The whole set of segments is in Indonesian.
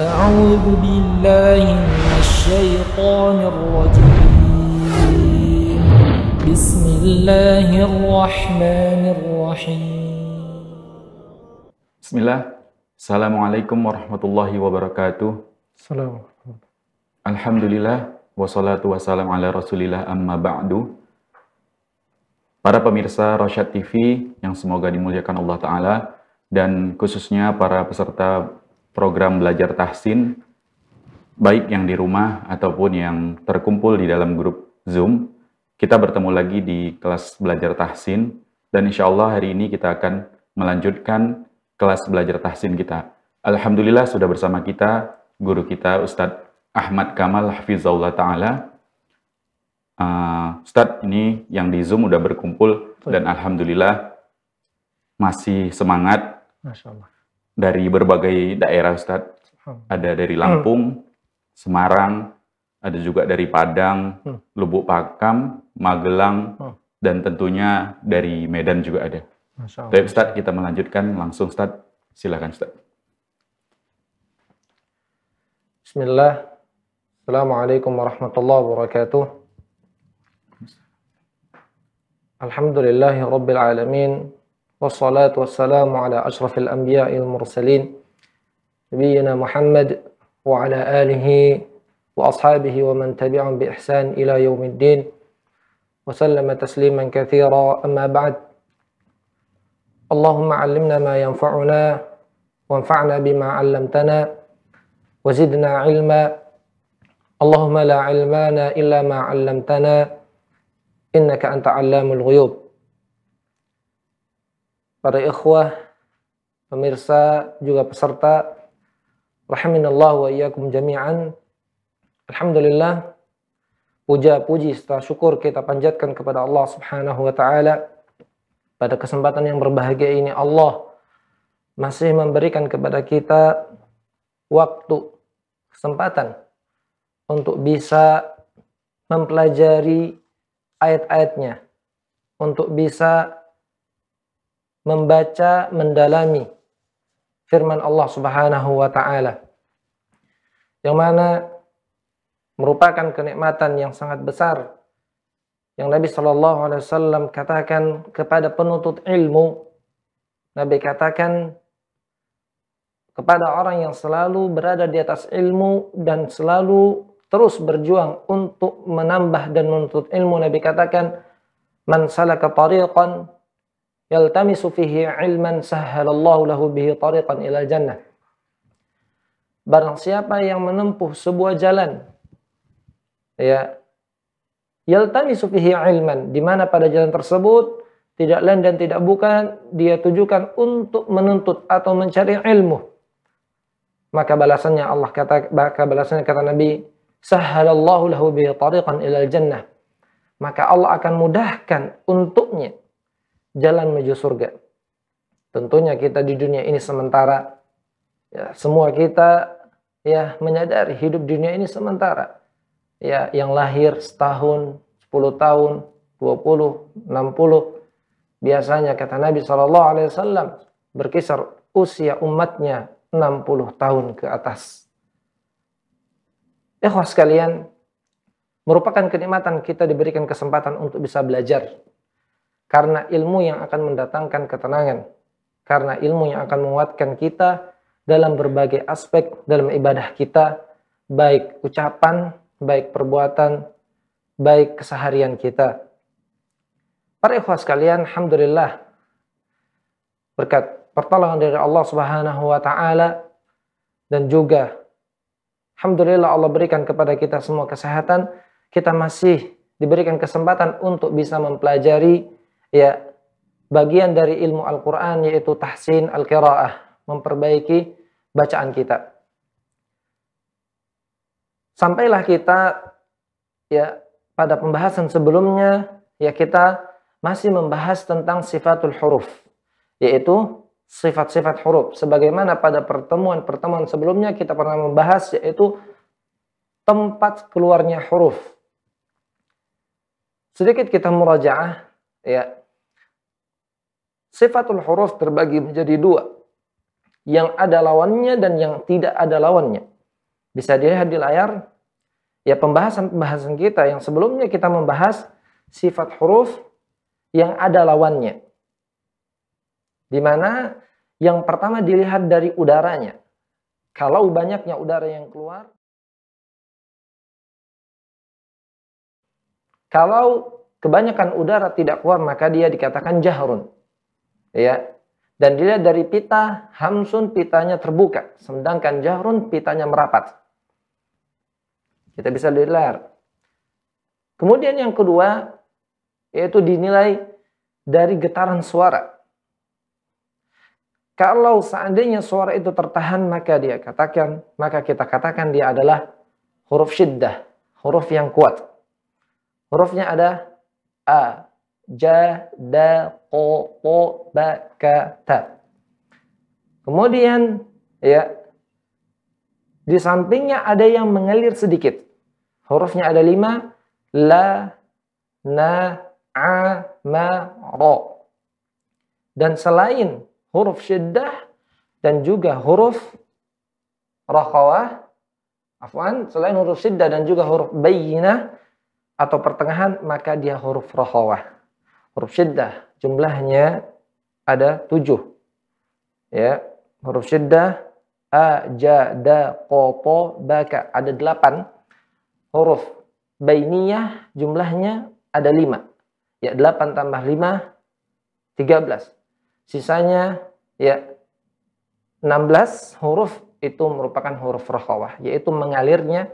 أعوذ بالله من الشيطان الرجيم بسم الله الرحمن الرحيم بسم الله السلام عليكم ورحمة الله wassalatu wassalam ala rasulillah amma ba'du Para pemirsa Rosyad TV yang semoga dimuliakan Allah Ta'ala dan khususnya para peserta program belajar tahsin, baik yang di rumah ataupun yang terkumpul di dalam grup Zoom. Kita bertemu lagi di kelas belajar tahsin, dan insya Allah hari ini kita akan melanjutkan kelas belajar tahsin kita. Alhamdulillah sudah bersama kita, guru kita Ustadz Ahmad Kamal Hafizullah Ta'ala, uh, Ustadz ini yang di Zoom udah berkumpul dan Alhamdulillah masih semangat dari berbagai daerah Ustadz. Hmm. Ada dari Lampung, hmm. Semarang, ada juga dari Padang, hmm. Lubuk Pakam, Magelang, hmm. dan tentunya dari Medan juga ada. Tapi Ustadz kita melanjutkan langsung Ustadz. Silakan Ustadz. Bismillah. Assalamualaikum warahmatullahi wabarakatuh. Alhamdulillahi rabbil alamin. والصلاة والسلام على أشرف الأنبياء المرسلين نبينا محمد وعلى آله وأصحابه ومن تبعهم بإحسان إلى يوم الدين وسلم تسليما كثيرا أما بعد اللهم علمنا ما ينفعنا وانفعنا بما علمتنا وزدنا علما اللهم لا علمانا إلا ما علمتنا إنك أنت علام الغيوب para ikhwah, pemirsa, juga peserta. Rahiminallah wa iyyakum jami'an. Alhamdulillah, puja puji serta syukur kita panjatkan kepada Allah Subhanahu wa taala. Pada kesempatan yang berbahagia ini Allah masih memberikan kepada kita waktu, kesempatan untuk bisa mempelajari ayat-ayatnya, untuk bisa membaca, mendalami firman Allah Subhanahu wa taala. Yang mana merupakan kenikmatan yang sangat besar yang Nabi Shallallahu alaihi wasallam katakan kepada penuntut ilmu Nabi katakan kepada orang yang selalu berada di atas ilmu dan selalu terus berjuang untuk menambah dan menuntut ilmu Nabi katakan man salaka tariqan yaltamisu fihi ilman sahhalallahu lahu bihi tariqan ila jannah. Barang siapa yang menempuh sebuah jalan ya yaltamisu fihi ilman di mana pada jalan tersebut tidak lain dan tidak bukan dia tujukan untuk menuntut atau mencari ilmu maka balasannya Allah kata maka balasannya kata Nabi sahhalallahu lahu bihi tariqan ila jannah maka Allah akan mudahkan untuknya jalan menuju surga. Tentunya kita di dunia ini sementara. Ya, semua kita ya menyadari hidup dunia ini sementara. Ya, yang lahir setahun, 10 tahun, 20, 60 biasanya kata Nabi Shallallahu alaihi wasallam berkisar usia umatnya 60 tahun ke atas. Ikhwah sekalian, merupakan kenikmatan kita diberikan kesempatan untuk bisa belajar karena ilmu yang akan mendatangkan ketenangan. Karena ilmu yang akan menguatkan kita dalam berbagai aspek dalam ibadah kita, baik ucapan, baik perbuatan, baik keseharian kita. Para ikhwah sekalian, alhamdulillah berkat pertolongan dari Allah Subhanahu wa taala dan juga alhamdulillah Allah berikan kepada kita semua kesehatan, kita masih diberikan kesempatan untuk bisa mempelajari ya bagian dari ilmu Al-Qur'an yaitu tahsin al-qiraah, memperbaiki bacaan kita. Sampailah kita ya pada pembahasan sebelumnya ya kita masih membahas tentang sifatul huruf yaitu sifat-sifat huruf sebagaimana pada pertemuan-pertemuan sebelumnya kita pernah membahas yaitu tempat keluarnya huruf sedikit kita murajaah ya Sifatul huruf terbagi menjadi dua. Yang ada lawannya dan yang tidak ada lawannya. Bisa dilihat di layar. Ya pembahasan-pembahasan kita yang sebelumnya kita membahas sifat huruf yang ada lawannya. Di mana yang pertama dilihat dari udaranya. Kalau banyaknya udara yang keluar, kalau kebanyakan udara tidak keluar maka dia dikatakan jahrun. Ya. Dan dilihat dari pita, hamsun pitanya terbuka, sedangkan jahrun pitanya merapat. Kita bisa dilihat. Kemudian yang kedua, yaitu dinilai dari getaran suara. Kalau seandainya suara itu tertahan, maka dia katakan, maka kita katakan dia adalah huruf syiddah, huruf yang kuat. Hurufnya ada A, ja, da, ko, Kemudian ya di sampingnya ada yang mengalir sedikit. Hurufnya ada lima. La, na, a, ma, ro. Dan selain huruf syiddah dan juga huruf rokhawah, afwan, selain huruf syiddah dan juga huruf bayinah atau pertengahan, maka dia huruf rokhawah huruf syiddah jumlahnya ada tujuh ya huruf syiddah a ja da ko po baka ada delapan huruf bainiyah jumlahnya ada lima ya delapan tambah lima tiga belas sisanya ya enam belas huruf itu merupakan huruf rohawah yaitu mengalirnya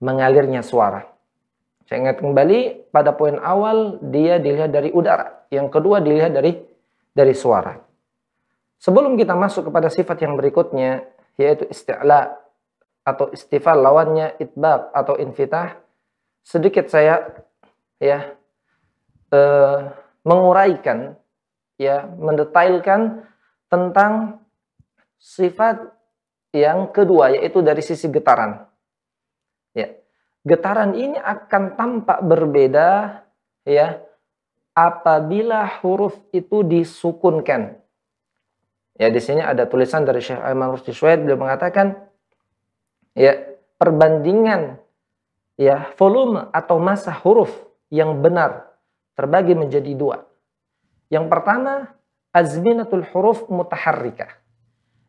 mengalirnya suara saya ingat kembali pada poin awal dia dilihat dari udara, yang kedua dilihat dari dari suara. Sebelum kita masuk kepada sifat yang berikutnya yaitu isti'la atau istifal lawannya itbab atau infitah, sedikit saya ya e, menguraikan ya mendetailkan tentang sifat yang kedua yaitu dari sisi getaran. Getaran ini akan tampak berbeda ya apabila huruf itu disukunkan. Ya di sini ada tulisan dari Syekh Aiman Rusdi Suwaid beliau mengatakan ya perbandingan ya volume atau massa huruf yang benar terbagi menjadi dua. Yang pertama azminatul huruf mutaharrika,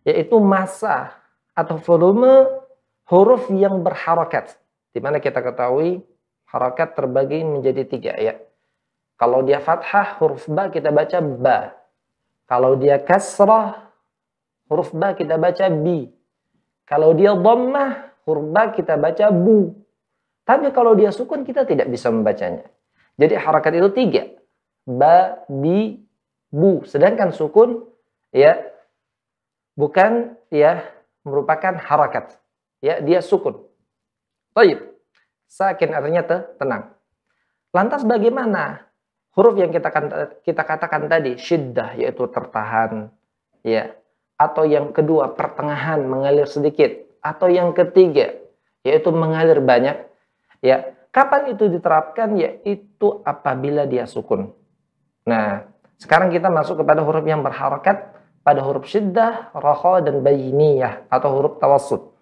yaitu massa atau volume huruf yang berharakat. Di mana kita ketahui harakat terbagi menjadi tiga ya. Kalau dia fathah huruf ba kita baca ba. Kalau dia kasrah huruf ba kita baca bi. Kalau dia dhammah huruf ba kita baca bu. Tapi kalau dia sukun kita tidak bisa membacanya. Jadi harakat itu tiga. Ba, bi, bu. Sedangkan sukun ya bukan ya merupakan harakat. Ya, dia sukun. Taib. Sakin artinya te, tenang. Lantas bagaimana huruf yang kita kan, kita katakan tadi syiddah yaitu tertahan ya atau yang kedua pertengahan mengalir sedikit atau yang ketiga yaitu mengalir banyak ya kapan itu diterapkan yaitu apabila dia sukun nah sekarang kita masuk kepada huruf yang berharakat pada huruf syiddah, roho, dan bayiniyah atau huruf tawasud.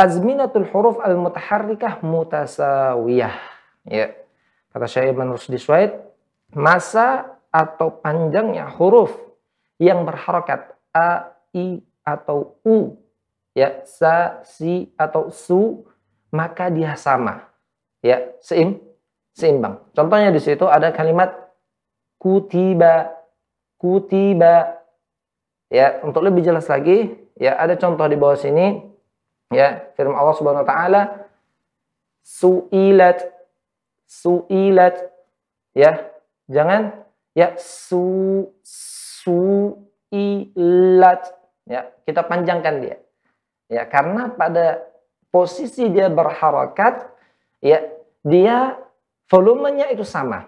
Azminatul huruf al-mutaharrikah mutasawiyah. Ya. Kata saya Ibn Rusdi Suaid, masa atau panjangnya huruf yang berharokat a, i, atau u, ya, sa, si, atau su, maka dia sama. Ya, seim, seimbang. Contohnya di situ ada kalimat kutiba, kutiba. Ya, untuk lebih jelas lagi, ya ada contoh di bawah sini Ya, firman Allah Subhanahu wa taala suilat suilat ya, jangan ya su suilat ya, kita panjangkan dia. Ya, karena pada posisi dia berharakat ya, dia volumenya itu sama.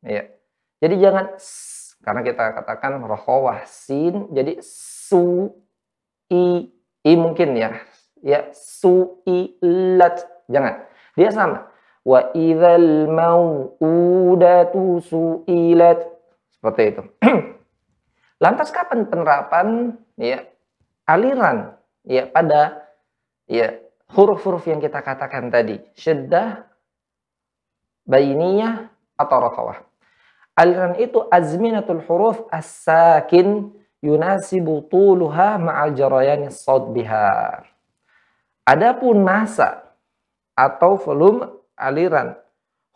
Ya. Jadi jangan karena kita katakan rohowah sin jadi su i i mungkin ya ya suilat jangan dia sama wa idzal mau'udatu suilat seperti itu lantas kapan penerapan ya aliran ya pada ya huruf-huruf yang kita katakan tadi syaddah bainiyah atau rokawah aliran itu azminatul huruf as-sakin yunasibu tuluha ma'al jarayani sad Adapun masa atau volume aliran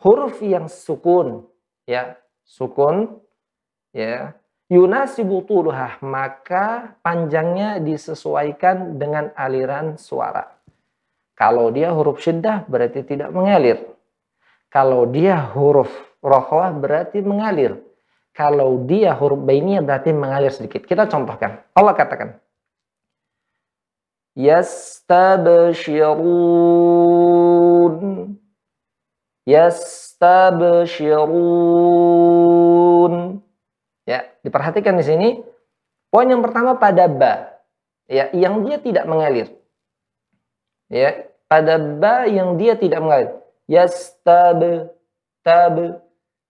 huruf yang sukun ya sukun ya yunasibu maka panjangnya disesuaikan dengan aliran suara. Kalau dia huruf syiddah berarti tidak mengalir. Kalau dia huruf rohwah berarti mengalir. Kalau dia huruf bainiyah berarti mengalir sedikit. Kita contohkan. Allah katakan, yastabshirun yastabshirun ya diperhatikan di sini poin yang pertama pada ba ya yang dia tidak mengalir ya pada ba yang dia tidak mengalir yastab tab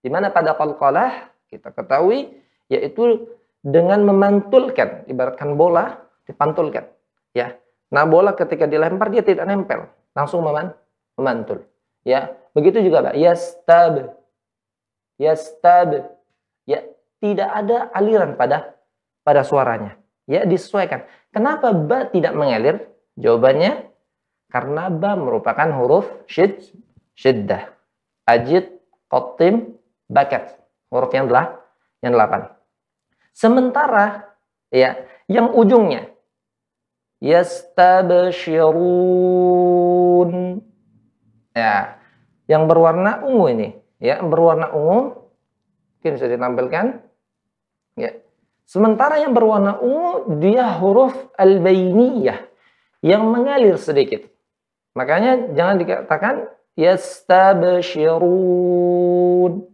di mana pada qalqalah kita ketahui yaitu dengan memantulkan ibaratkan bola dipantulkan ya Nah, bola ketika dilempar dia tidak nempel, langsung meman memantul. Ya, begitu juga Pak. ya Yastab. Ya, ya tidak ada aliran pada pada suaranya. Ya, disesuaikan. Kenapa ba tidak mengalir? Jawabannya karena ba merupakan huruf syid, syiddah. Ajid, qatim, bakat. Huruf yang delapan yang delapan. Sementara ya yang ujungnya yastabshirun. Ya, yang berwarna ungu ini, ya, berwarna ungu mungkin bisa ditampilkan. Ya. Sementara yang berwarna ungu dia huruf al bayniyah yang mengalir sedikit. Makanya jangan dikatakan yastabshirun.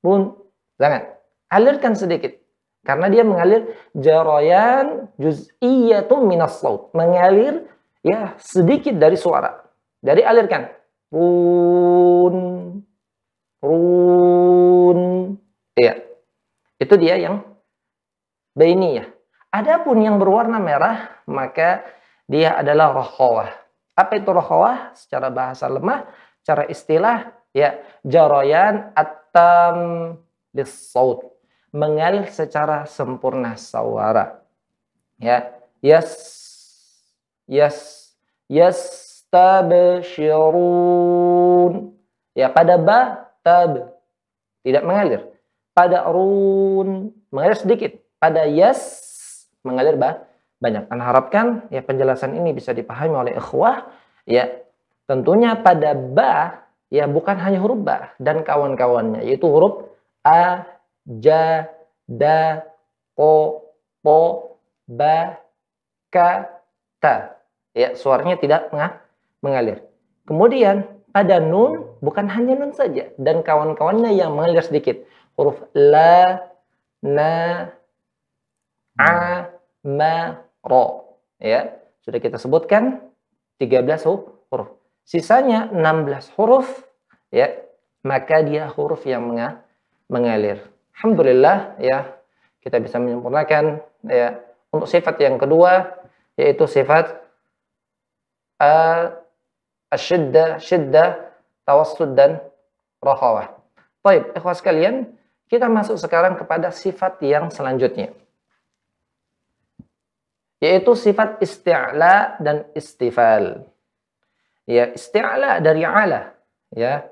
Run, jangan. Alirkan sedikit. Karena dia mengalir jaroyan juz'iyatun minas saut. Mengalir ya sedikit dari suara. Jadi alirkan. pun Run. ya Itu dia yang ya ada pun yang berwarna merah, maka dia adalah rohawah. Apa itu rohawah? Secara bahasa lemah, secara istilah, ya jaroyan atam lisaut mengalir secara sempurna sawara. Ya, yes, yes, yes, tabshirun. Ya, pada ba tab tidak mengalir. Pada run mengalir sedikit. Pada yes mengalir ba banyak. Anda harapkan ya penjelasan ini bisa dipahami oleh ikhwah ya. Tentunya pada ba ya bukan hanya huruf ba dan kawan-kawannya yaitu huruf a, ja, da, ko, po, ba, ka, ta. Ya, suaranya tidak mengalir. Kemudian pada nun bukan hanya nun saja dan kawan-kawannya yang mengalir sedikit. Huruf la, na, a, ma, ro. Ya, sudah kita sebutkan 13 huruf. Sisanya 16 huruf ya, maka dia huruf yang mengalir. Alhamdulillah ya kita bisa menyempurnakan ya untuk sifat yang kedua yaitu sifat uh, asyidda syiddah, tawassud dan rohawah. Baik, ikhwas sekalian, kita masuk sekarang kepada sifat yang selanjutnya. Yaitu sifat isti'la dan istifal. Ya, isti'la dari ala. Ya,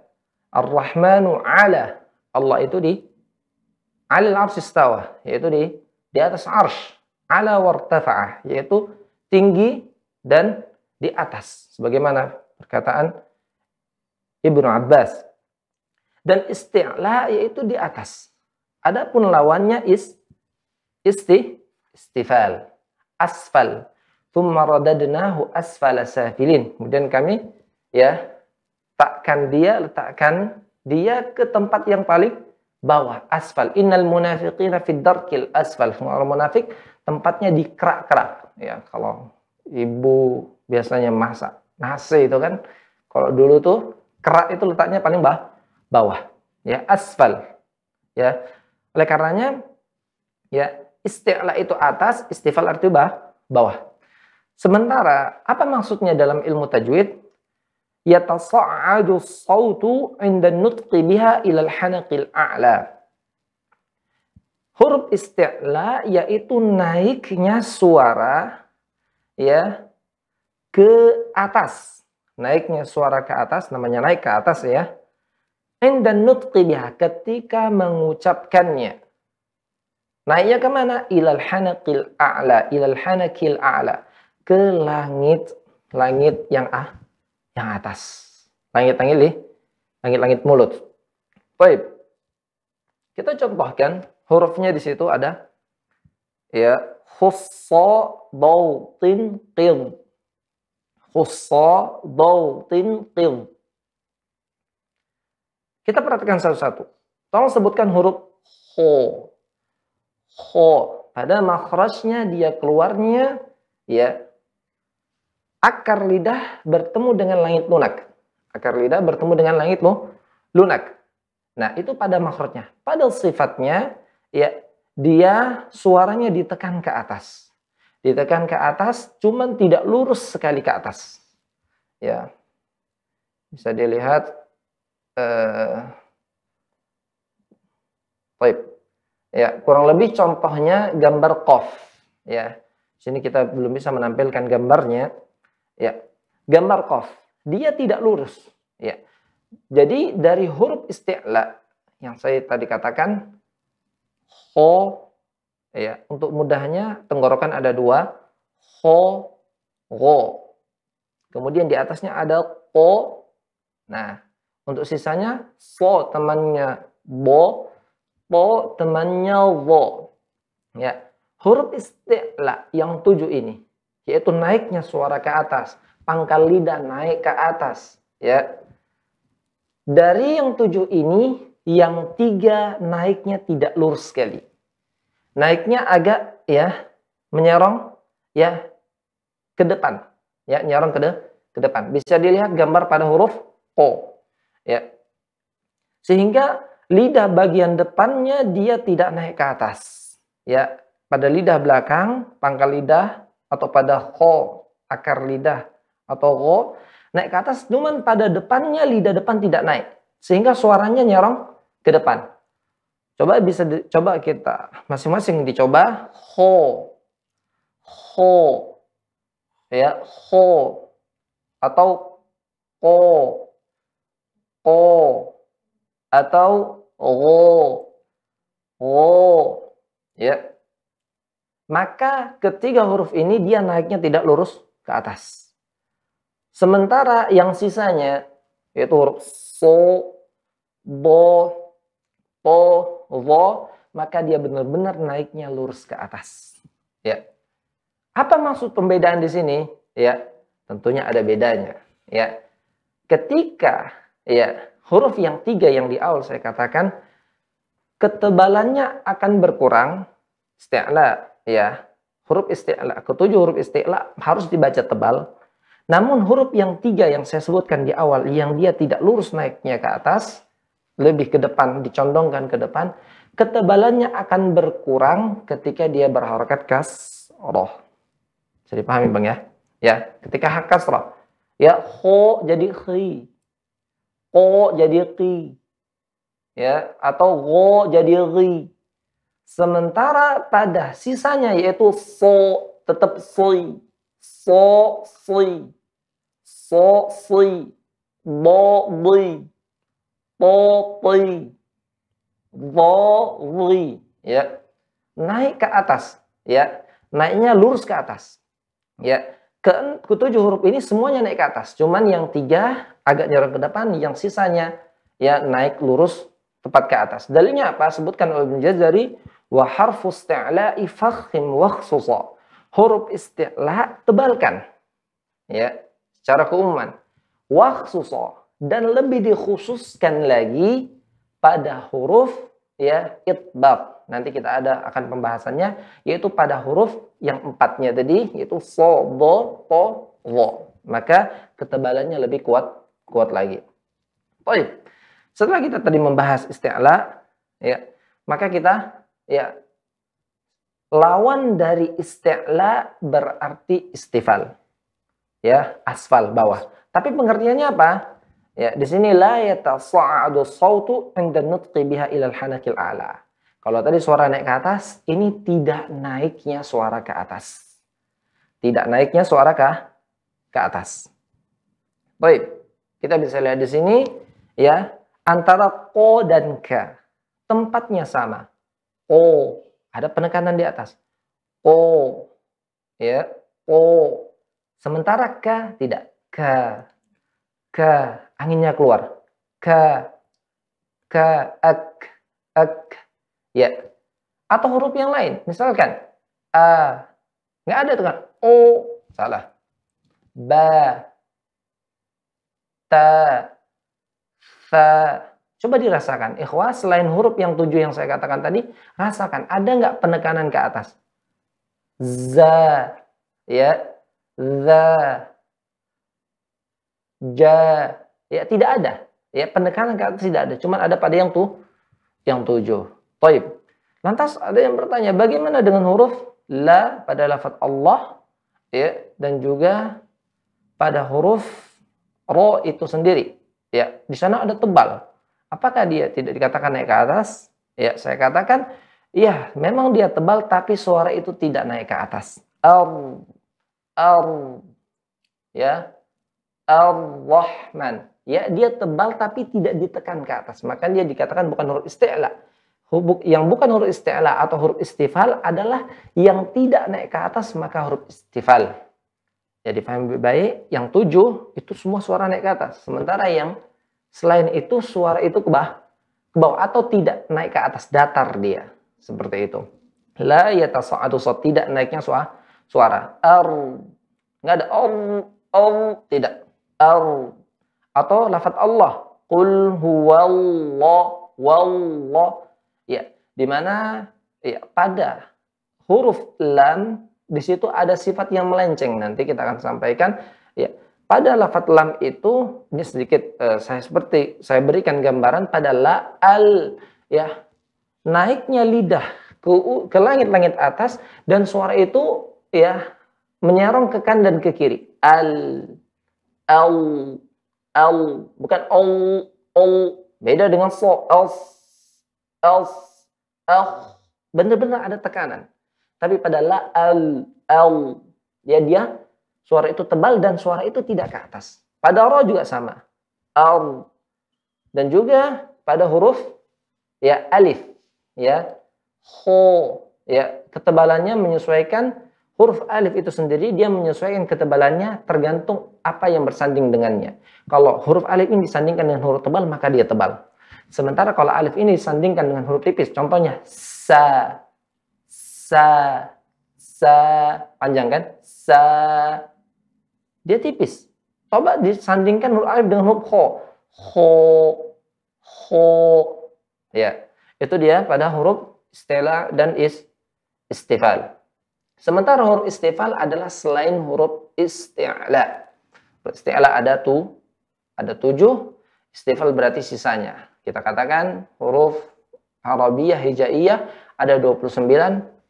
Ar-Rahmanu ala. Allah itu di alil arsistawa yaitu di di atas arsh ala wartafa'ah yaitu tinggi dan di atas sebagaimana perkataan Ibnu Abbas dan isti'la yaitu di atas adapun lawannya is isti istifal asfal thumma radadnahu asfala safilin kemudian kami ya takkan dia letakkan dia ke tempat yang paling bawah asfal innal munafiqina fid darkil asfal orang munafik tempatnya di kerak-kerak ya kalau ibu biasanya masak nasi itu kan kalau dulu tuh kerak itu letaknya paling bawah bawah ya asfal ya oleh karenanya ya isti'la itu atas istifal arti bawah bawah sementara apa maksudnya dalam ilmu tajwid yatasa'adu sautu 'inda nutqi biha ilal hanaqil a'la. Huruf isti'la yaitu naiknya suara ya ke atas. Naiknya suara ke atas namanya naik ke atas ya. Inda nutqi biha ketika mengucapkannya. Naiknya kemana? Ilal hanaqil a'la. Ilal hanaqil a'la. Ke langit. Langit yang ah, yang atas. Langit-langit nih, langit-langit mulut. Baik. Kita contohkan hurufnya di situ ada ya khussa dautin qim. Khussa dautin qim. Kita perhatikan satu-satu. Tolong sebutkan huruf ho ho Pada makhrajnya dia keluarnya ya akar lidah bertemu dengan langit lunak. Akar lidah bertemu dengan langit lunak. Nah, itu pada makhrajnya. Pada sifatnya ya dia suaranya ditekan ke atas. Ditekan ke atas cuman tidak lurus sekali ke atas. Ya. Bisa dilihat eh Taib. Ya, kurang lebih contohnya gambar kof. Ya. Sini kita belum bisa menampilkan gambarnya, Ya. Gambar kof dia tidak lurus. Ya. Jadi dari huruf isti'la yang saya tadi katakan ho, ya, untuk mudahnya tenggorokan ada dua, ho, go. Kemudian di atasnya ada ko. Nah, untuk sisanya so temannya bo, po temannya wo. Ya. Huruf isti'la yang tujuh ini yaitu naiknya suara ke atas, pangkal lidah naik ke atas, ya. Dari yang tujuh ini, yang tiga naiknya tidak lurus sekali. Naiknya agak ya menyerong ya ke depan, ya nyerong ke, de ke depan. Bisa dilihat gambar pada huruf o ya. Sehingga lidah bagian depannya dia tidak naik ke atas, ya. Pada lidah belakang, pangkal lidah atau pada ho akar lidah atau ho naik ke atas cuman pada depannya lidah depan tidak naik sehingga suaranya nyerong ke depan coba bisa di, coba kita masing-masing dicoba ho ho ya ho atau ko ko atau ho ho ya maka ketiga huruf ini dia naiknya tidak lurus ke atas. Sementara yang sisanya yaitu huruf so, bo, po, vo, maka dia benar-benar naiknya lurus ke atas. Ya. Apa maksud pembedaan di sini? Ya, tentunya ada bedanya. Ya. Ketika ya huruf yang tiga yang di awal saya katakan ketebalannya akan berkurang, isti'la ya huruf isti'la, ketujuh huruf isti'la harus dibaca tebal. Namun huruf yang tiga yang saya sebutkan di awal, yang dia tidak lurus naiknya ke atas, lebih ke depan, dicondongkan ke depan, ketebalannya akan berkurang ketika dia berharokat roh. Bisa dipahami bang ya? Ya, ketika roh Ya, ho jadi khi. Ko jadi ki. Ya, atau go jadi ri Sementara pada sisanya yaitu so tetap si so si so si bo bi, po bi, bo bi, ya naik ke atas, ya naiknya lurus ke atas, ya ke ketujuh huruf ini semuanya naik ke atas, cuman yang tiga agak nyerang ke depan, yang sisanya ya naik lurus tepat ke atas. Dalilnya apa? Sebutkan oleh Ibn Jazari Wa harfu isti'la'i fakhim wa khususa. Huruf isti'la tebalkan. Ya, secara keumuman. Wa khususa. Dan lebih dikhususkan lagi pada huruf ya itbab. Nanti kita ada akan pembahasannya yaitu pada huruf yang empatnya tadi yaitu so, do, to, wo. Maka ketebalannya lebih kuat kuat lagi. Baik. Setelah kita tadi membahas isti'la ya, maka kita Ya. Lawan dari isti'la berarti istifal. Ya, asfal bawah. Tapi pengertiannya apa? Ya, di sini la yatasa'adu sautu 'inda nutqi biha ilal hanakil a'la. Kalau tadi suara naik ke atas, ini tidak naiknya suara ke atas. Tidak naiknya suara ke ke atas. Baik, kita bisa lihat di sini ya, antara ko dan ke tempatnya sama. O. Ada penekanan di atas. O. Ya. O. Sementara K tidak. K. K. Anginnya keluar. K. K. Ek. Ek. Ya. Atau huruf yang lain. Misalkan. A. Nggak ada tuh kan. O. Salah. Ba. Ta. Fa. Coba dirasakan, ikhwah selain huruf yang tujuh yang saya katakan tadi, rasakan ada nggak penekanan ke atas? Za, ya, za, ja, ya tidak ada. Ya penekanan ke atas tidak ada, cuman ada pada yang tuh, yang tujuh. Taib. Lantas ada yang bertanya, bagaimana dengan huruf la pada lafadz Allah, ya, dan juga pada huruf ro itu sendiri, ya, di sana ada tebal Apakah dia tidak dikatakan naik ke atas? Ya, saya katakan, ya, memang dia tebal, tapi suara itu tidak naik ke atas. Um, um, ya, ar Ya, dia tebal tapi tidak ditekan ke atas. Maka dia dikatakan bukan huruf isti'la. Yang bukan huruf isti'la atau huruf istifal adalah yang tidak naik ke atas maka huruf istifal. Jadi paham baik, yang tujuh itu semua suara naik ke atas. Sementara yang Selain itu suara itu ke bawah, ke bawah atau tidak naik ke atas datar dia. Seperti itu. La yatasa'adu so, tidak naiknya suara. Suara. Ar. Enggak ada om om tidak. Ar. Atau lafat Allah. Qul huwallah wallah. Ya, di mana ya pada huruf lam di situ ada sifat yang melenceng nanti kita akan sampaikan ya pada lafat lam itu ini sedikit uh, saya seperti saya berikan gambaran pada la al ya naiknya lidah ke ke langit-langit atas dan suara itu ya menyerong ke kanan dan ke kiri. Al al al bukan al al beda dengan so els els al bener-bener ada tekanan. Tapi pada la al al ya dia Suara itu tebal dan suara itu tidak ke atas. Pada roh juga sama. Al Dan juga pada huruf ya alif. Ya. Ho. Ya. Ketebalannya menyesuaikan huruf alif itu sendiri. Dia menyesuaikan ketebalannya tergantung apa yang bersanding dengannya. Kalau huruf alif ini disandingkan dengan huruf tebal maka dia tebal. Sementara kalau alif ini disandingkan dengan huruf tipis. Contohnya sa. Sa. Sa. Panjang kan? Sa dia tipis. Coba disandingkan huruf alif dengan huruf ho. Ho, ho. Ya, itu dia pada huruf stella dan is, istifal. Sementara huruf istifal adalah selain huruf isti'la. Isti'la ada tu, ada tujuh. Istifal berarti sisanya. Kita katakan huruf Arabiyah, Hijaiyah ada 29,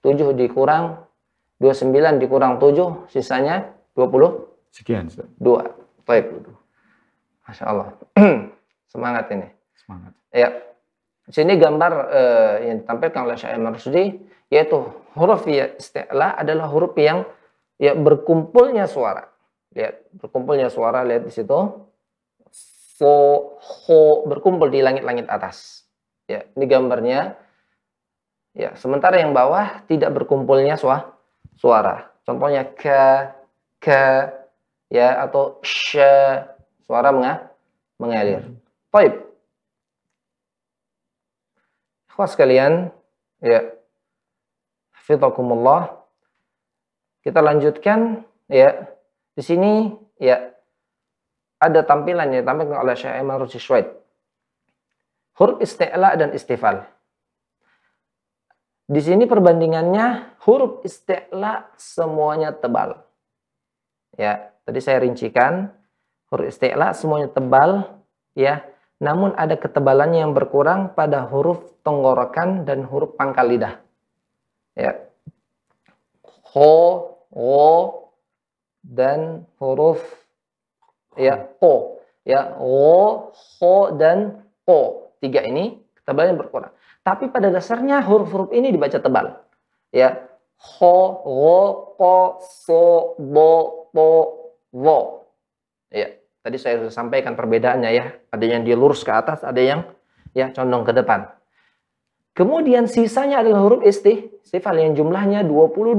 7 dikurang 29 dikurang 7, sisanya 20 Sekian, Ustaz. Dua. Baik. Masya Allah. Semangat ini. Semangat. Ya. Sini gambar uh, yang ditampilkan oleh Syair Marsudi yaitu huruf ya isti'la adalah huruf yang ya berkumpulnya suara. Lihat berkumpulnya suara lihat di situ. Fo, ho berkumpul di langit-langit atas. Ya, ini gambarnya. Ya, sementara yang bawah tidak berkumpulnya suara. Contohnya ke, ke, ya atau sh suara menga, mengalir. Baik. Hmm. Ikhwas kalian, ya. Hafizakumullah. Kita lanjutkan ya. Di sini ya ada tampilan yang ditampilkan oleh Syekh Imam Rusdi Huruf isti'la dan istifal. Di sini perbandingannya huruf isti'la semuanya tebal. Ya, Tadi saya rincikan huruf isti'la semuanya tebal ya. Namun ada ketebalan yang berkurang pada huruf tenggorokan dan huruf pangkal lidah. Ya. Ho, o, dan huruf ya o. Ya, o, ho, dan o. Tiga ini ketebalannya berkurang. Tapi pada dasarnya huruf-huruf ini dibaca tebal. Ya, ho, ro, ko, so, bo, po, wo. Ya, tadi saya sudah sampaikan perbedaannya ya. Ada yang dia lurus ke atas, ada yang ya condong ke depan. Kemudian sisanya adalah huruf istih. istighfal yang jumlahnya 22.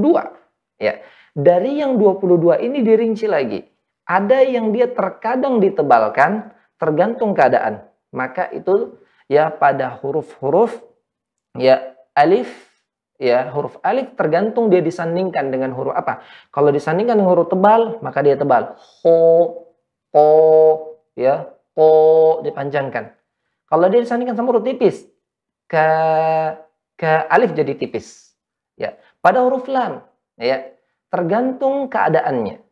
Ya. Dari yang 22 ini dirinci lagi. Ada yang dia terkadang ditebalkan tergantung keadaan. Maka itu ya pada huruf-huruf ya alif ya huruf alif tergantung dia disandingkan dengan huruf apa. Kalau disandingkan dengan huruf tebal, maka dia tebal. Ho, ko, ya, ko dipanjangkan. Kalau dia disandingkan sama huruf tipis, ke ke alif jadi tipis. Ya, pada huruf lam, ya, tergantung keadaannya.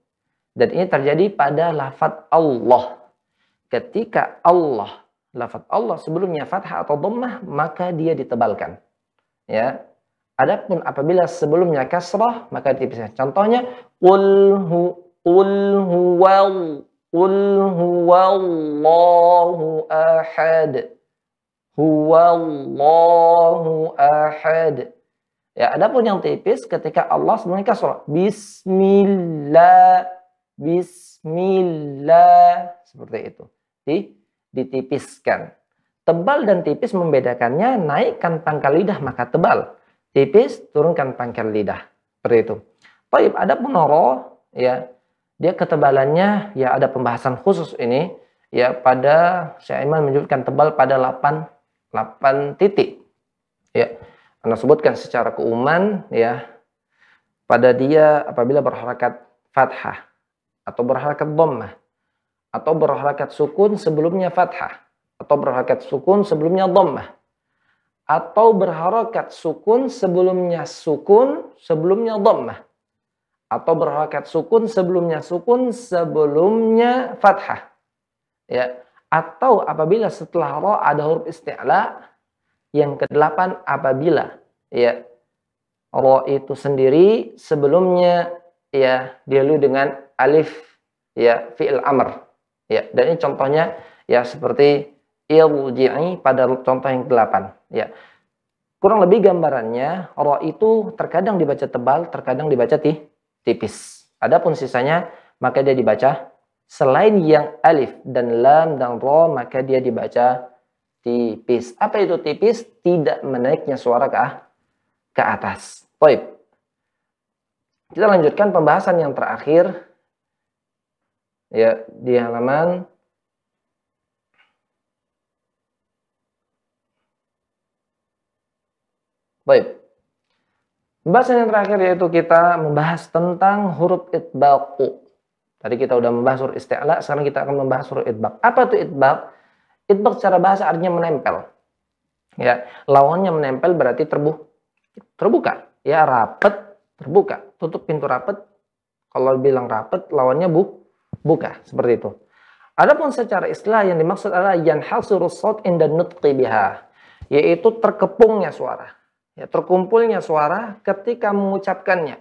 Dan ini terjadi pada lafat Allah. Ketika Allah, lafat Allah sebelumnya fathah atau dhammah, maka dia ditebalkan. Ya, Adapun apabila sebelumnya kasrah maka tipisnya. Contohnya qul hu huwal huwallahu ahad. Huwallahu ahad. Ya, adapun yang tipis ketika Allah sebelumnya kasrah. Bismillah bismillah seperti itu. Di ditipiskan. Tebal dan tipis membedakannya naikkan pangkal lidah maka tebal tipis, turunkan pangkal lidah. Seperti itu. Baik, ada punoro, ya, dia ketebalannya, ya ada pembahasan khusus ini, ya pada, saya Iman menyebutkan tebal pada 8, 8 titik. Ya, Anda sebutkan secara keuman, ya, pada dia apabila berharakat fathah, atau berharakat dhammah, atau berharakat sukun sebelumnya fathah, atau berharakat sukun sebelumnya dhammah, atau berharokat sukun sebelumnya sukun sebelumnya dhammah atau berharokat sukun sebelumnya sukun sebelumnya fathah ya atau apabila setelah ro ada huruf isti'la yang kedelapan apabila ya ro itu sendiri sebelumnya ya dilu dengan alif ya fi'il amr ya dan ini contohnya ya seperti irji'i pada contoh yang ke-8 ya. Kurang lebih gambarannya ro itu terkadang dibaca tebal, terkadang dibaca tipis. Adapun sisanya maka dia dibaca selain yang alif dan lam dan ro maka dia dibaca tipis. Apa itu tipis? Tidak menaiknya suara ke ah, ke atas. Baik. Kita lanjutkan pembahasan yang terakhir ya di halaman Baik. Pembahasan yang terakhir yaitu kita membahas tentang huruf itbaqu. Tadi kita udah membahas huruf isti'la, sekarang kita akan membahas huruf itbaq. Apa itu itbaq? Itbaq secara bahasa artinya menempel. Ya, lawannya menempel berarti terbu terbuka, ya rapet, terbuka. Tutup pintu rapat. Kalau bilang rapet, lawannya bu buka, seperti itu. Adapun secara istilah yang dimaksud adalah yanhasuru in inda nutqi biha, yaitu terkepungnya suara ya, terkumpulnya suara ketika mengucapkannya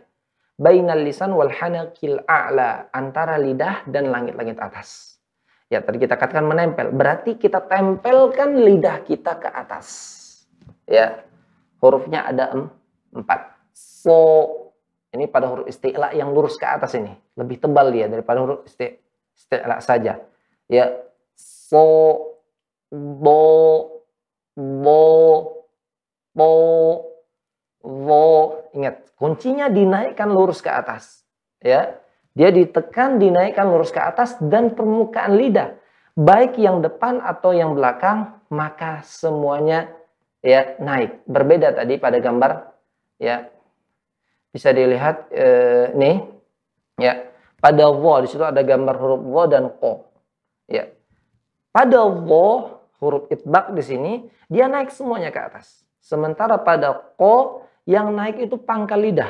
bainal lisan wal hanakil a'la antara lidah dan langit-langit atas ya tadi kita katakan menempel berarti kita tempelkan lidah kita ke atas ya hurufnya ada empat so ini pada huruf isti'la yang lurus ke atas ini lebih tebal dia daripada huruf istilah isti'la saja ya so bo bo po, lo ingat kuncinya dinaikkan lurus ke atas ya dia ditekan dinaikkan lurus ke atas dan permukaan lidah baik yang depan atau yang belakang maka semuanya ya naik berbeda tadi pada gambar ya bisa dilihat eh, nih ya pada wo di situ ada gambar huruf wo dan ko ya pada wo huruf itbak di sini dia naik semuanya ke atas Sementara pada ko yang naik itu pangkal lidah.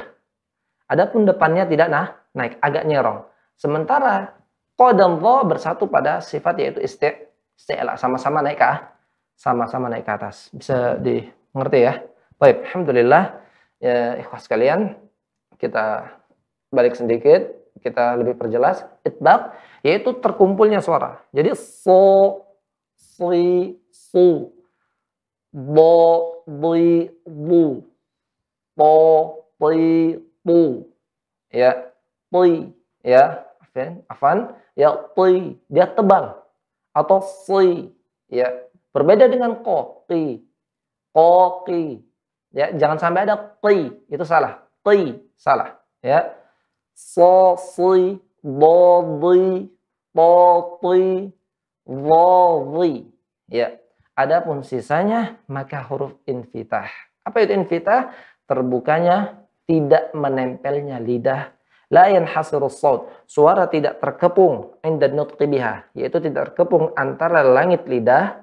Adapun depannya tidak nah, naik, agak nyerong. Sementara ko dan vo bersatu pada sifat yaitu isti, isti'la, sama-sama naik ke ah, sama-sama naik ke atas. Bisa dimengerti ya? Baik, alhamdulillah ya ikhlas kalian, kita balik sedikit, kita lebih perjelas Itbab yaitu terkumpulnya suara. Jadi so, si, su, bo bi bu po pi bu ya pi ya afan afan ya pi dia tebal atau si ya berbeda dengan koki koki ya jangan sampai ada ti itu salah ti salah ya so si bo bui bo bui ya Adapun sisanya maka huruf infitah. Apa itu infitah? Terbukanya, tidak menempelnya lidah. Lain hasil saut. Suara tidak terkepung Indah nutqi biha, yaitu tidak terkepung antara langit lidah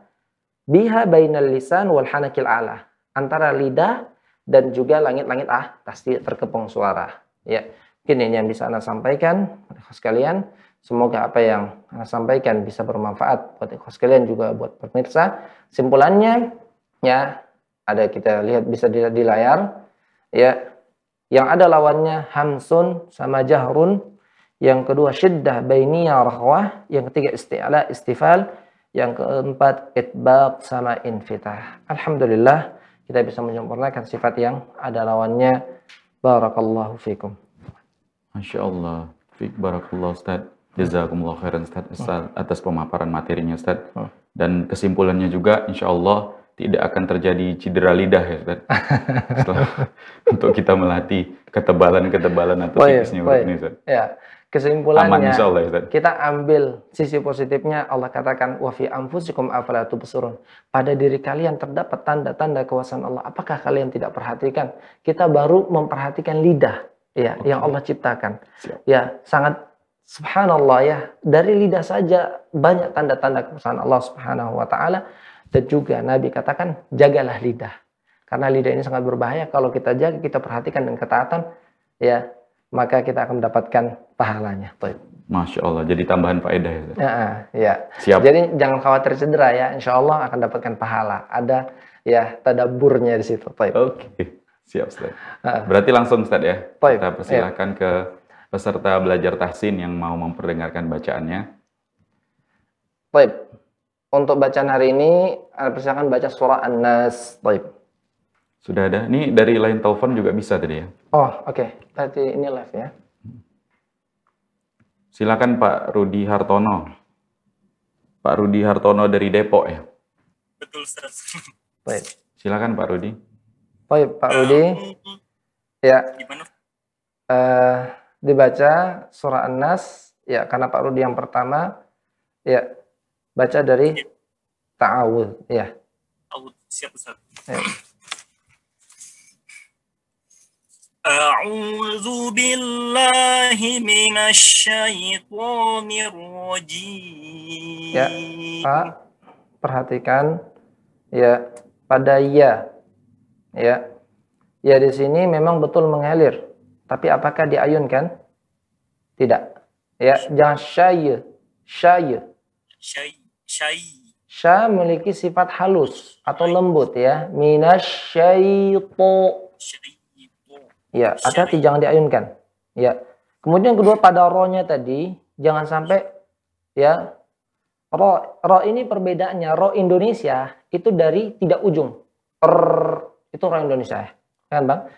biha bainal lisan wal hanakil ala. Antara lidah dan juga langit-langit ah pasti terkepung suara. Ya. Mungkin ini yang bisa Anda sampaikan, sekalian. Semoga apa yang saya sampaikan bisa bermanfaat buat ikhlas sekalian juga buat pemirsa. Simpulannya ya ada kita lihat bisa dilihat di layar ya yang ada lawannya hamsun sama jahrun, yang kedua syiddah bainiyah rahwah, yang ketiga isti'la istifal, yang keempat itbaq sama infitah. Alhamdulillah kita bisa menyempurnakan sifat yang ada lawannya. Barakallahu fikum. Masya Allah. Fik barakallahu Ustaz. Hmm. Jazakumullah khairan Ustaz, hmm. Ustaz atas pemaparan materinya Ustaz. Hmm. Dan kesimpulannya juga insya Allah tidak akan terjadi cedera lidah ya Ustaz. Setelah, untuk kita melatih ketebalan-ketebalan atau oh, tipisnya oh, ini Ustaz. Ya. Kesimpulannya, Aman, insya Allah, Ustaz. kita ambil sisi positifnya Allah katakan wa fi afalatu besurun. Pada diri kalian terdapat tanda-tanda kewasan Allah. Apakah kalian tidak perhatikan? Kita baru memperhatikan lidah ya okay. yang Allah ciptakan. Siap. Ya, sangat Subhanallah ya, dari lidah saja banyak tanda-tanda kebesaran Allah Subhanahu wa taala dan juga Nabi katakan jagalah lidah. Karena lidah ini sangat berbahaya kalau kita jaga, kita perhatikan dan ketaatan ya, maka kita akan mendapatkan pahalanya. Baik. Masya Allah, jadi tambahan faedah ya. Ya, ya. Siap. Jadi jangan khawatir cedera ya, insya Allah akan dapatkan pahala. Ada ya tadaburnya di situ. Oke, okay. siap Ustaz. Berarti langsung Ustaz ya, Taib. kita persilahkan ya. ke peserta belajar tahsin yang mau memperdengarkan bacaannya. Baik. Untuk bacaan hari ini, eh, persilakan baca surah An-Nas. Baik. Sudah ada. Ini dari lain telepon juga bisa tadi ya. Oh, oke. Okay. Berarti ini live ya. Silakan Pak Rudi Hartono. Pak Rudi Hartono dari Depok ya. Betul, Ustaz. Baik. Silakan Pak Rudi. Baik, Pak Rudi. ya. Gimana? uh, dibaca surah An-Nas ya karena Pak Rudi yang pertama ya baca dari ta'awud ya. Ta'awud ya. siap Ustaz. Ya. أعوذ بالله من الشيطان الرجيم Ya, Pak, perhatikan ya pada ya. Ya. Ya di sini memang betul mengalir tapi apakah diayunkan? Tidak. Ya, jangan syaya. Syaya. Syai. Syai. Sya memiliki sifat halus atau lembut ya. Minasyaito. Ya, hati-hati jangan diayunkan. Ya. Kemudian kedua pada rohnya tadi, jangan sampai ya Ro, ro ini perbedaannya, ro Indonesia itu dari tidak ujung. Per itu ro Indonesia ya. Kan Bang?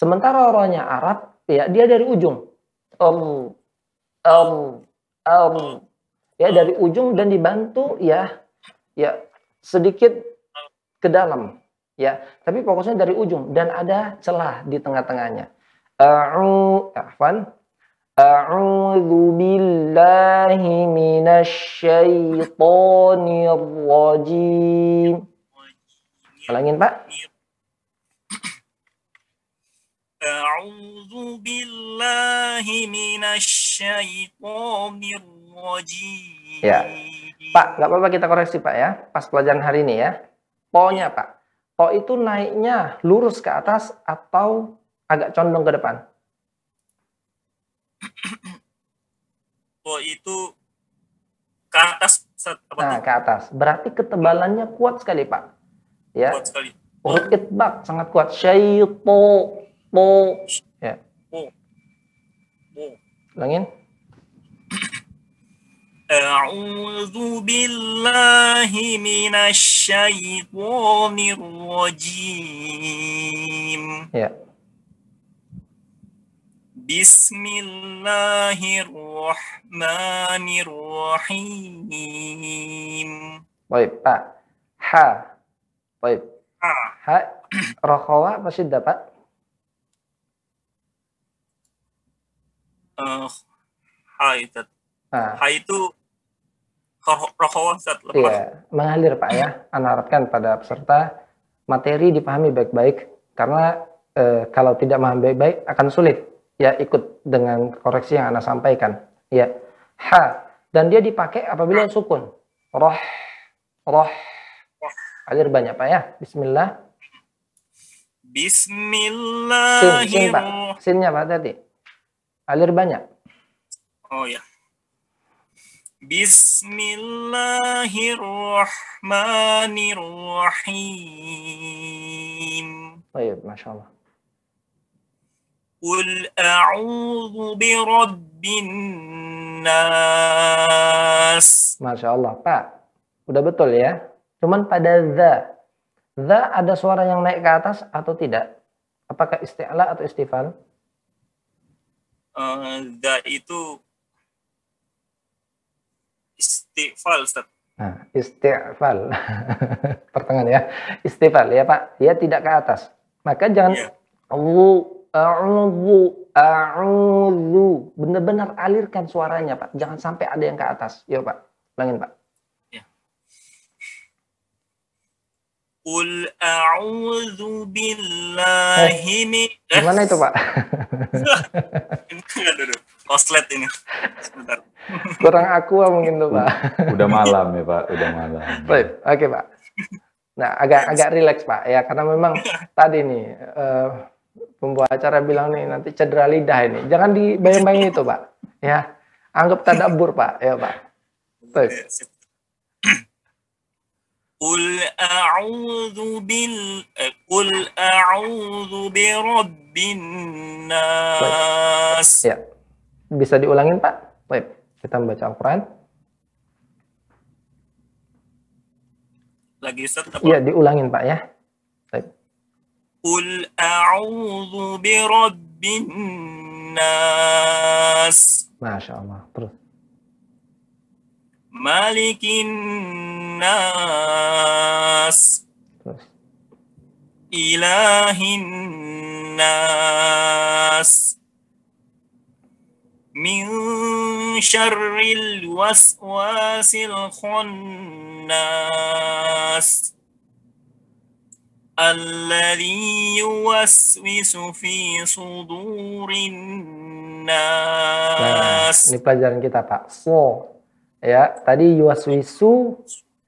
Sementara rohnya Arab ya dia dari ujung om om om ya dari ujung dan dibantu ya ya sedikit ke dalam ya tapi fokusnya dari ujung dan ada celah di tengah-tengahnya A'u, afwan. A'udzu billahi minasyaitonir rajim. Ulangin, Pak. أعوذ بالله من الشيطان الرجيم ya. Pak, nggak apa-apa kita koreksi Pak ya, pas pelajaran hari ini ya. Po-nya Pak, po itu naiknya lurus ke atas atau agak condong ke depan? Po itu ke atas. Apa nah, ke atas. Berarti ketebalannya kuat sekali Pak. Ya. Kuat sekali. Urut itbak sangat kuat. Syaito mu ya mu mu langin A'udzu billahi minasyaitonir rajim. Ya. Bismillahirrahmanirrahim. Baik, Pak. Ha. Baik. Ha. Ha. Rokhawa masih dapat? uh, Hai ah. Hai itu rokhawah lepas. Iya, mengalir Pak ya. Anaratkan pada peserta materi dipahami baik-baik karena eh, kalau tidak memahami baik-baik akan sulit ya ikut dengan koreksi yang Anda sampaikan. Ya. Ha dan dia dipakai apabila nah. sukun. Roh roh alir banyak Pak ya. Bismillah. Bismillahirrahmanirrahim. Sin, sin, Pak. Sinnya Pak tadi. Alir banyak. Oh ya. Bismillahirrahmanirrahim. Baik, Masya Allah. Qul a'udhu birabbin nas. Masya Allah, Pak. Udah betul ya? Cuman pada the. The ada suara yang naik ke atas atau tidak? Apakah isti'la atau istifal? Eh, da itu istighfal Ustaz. Nah, istighfal. Pertengahan ya. Istighfal ya Pak. Ya tidak ke atas. Maka jangan iya. a'udzu ya. a'udzu benar-benar alirkan suaranya Pak. Jangan sampai ada yang ke atas. Ya Pak. Langin Pak. Qul a'udzu billahi min eh, Gimana itu, Pak? Koslet ini. Sebentar. Kurang aku mungkin tuh, Pak. Udah malam ya, Pak. Udah malam. Baik, oke, okay, Pak. Nah, agak agak rileks, Pak. Ya, karena memang tadi nih uh, eh, pembawa acara bilang nih nanti cedera lidah ini. Jangan dibayang-bayangin itu, Pak. Ya. Anggap tadabur, Pak. Ya, Pak. Baik. قل أعوذ بال قل أعوذ برب الناس ya. bisa diulangin Pak Baik kita membaca Al-Quran lagi Ustaz Iya diulangin Pak ya Baik قل أعوذ برب الناس Masya Allah terus malikin nas ilahin nas min syarril waswasil khunnas alladhi yuwaswisu fi sudurin nas Nah, ini pelajaran kita Pak. Four. Ya, tadi yuaswisu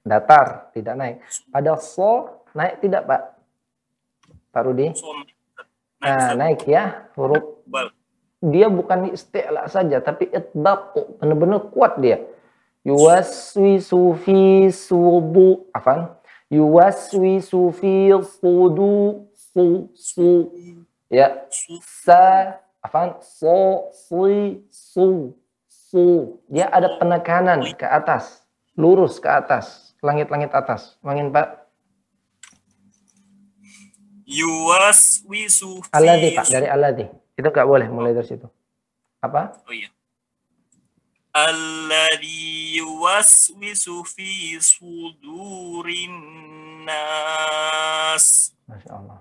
datar, tidak naik. Pada so naik tidak, Pak? Pak Rudi? Nah, naik ya huruf. Dia bukan istilah saja, tapi itbaku benar-benar kuat dia. yuaswisu fi subu afan? yuaswisu fi sudu su su ya sa afan so si su dia ada penekanan ke atas, lurus ke atas, langit-langit atas. Mangin Pak. Yuwas wisu. Aladi Pak, dari aladi. Itu nggak boleh mulai dari situ. Apa? Oh iya. Alladhi yuwaswisu fi sudurin nas. Masya Allah.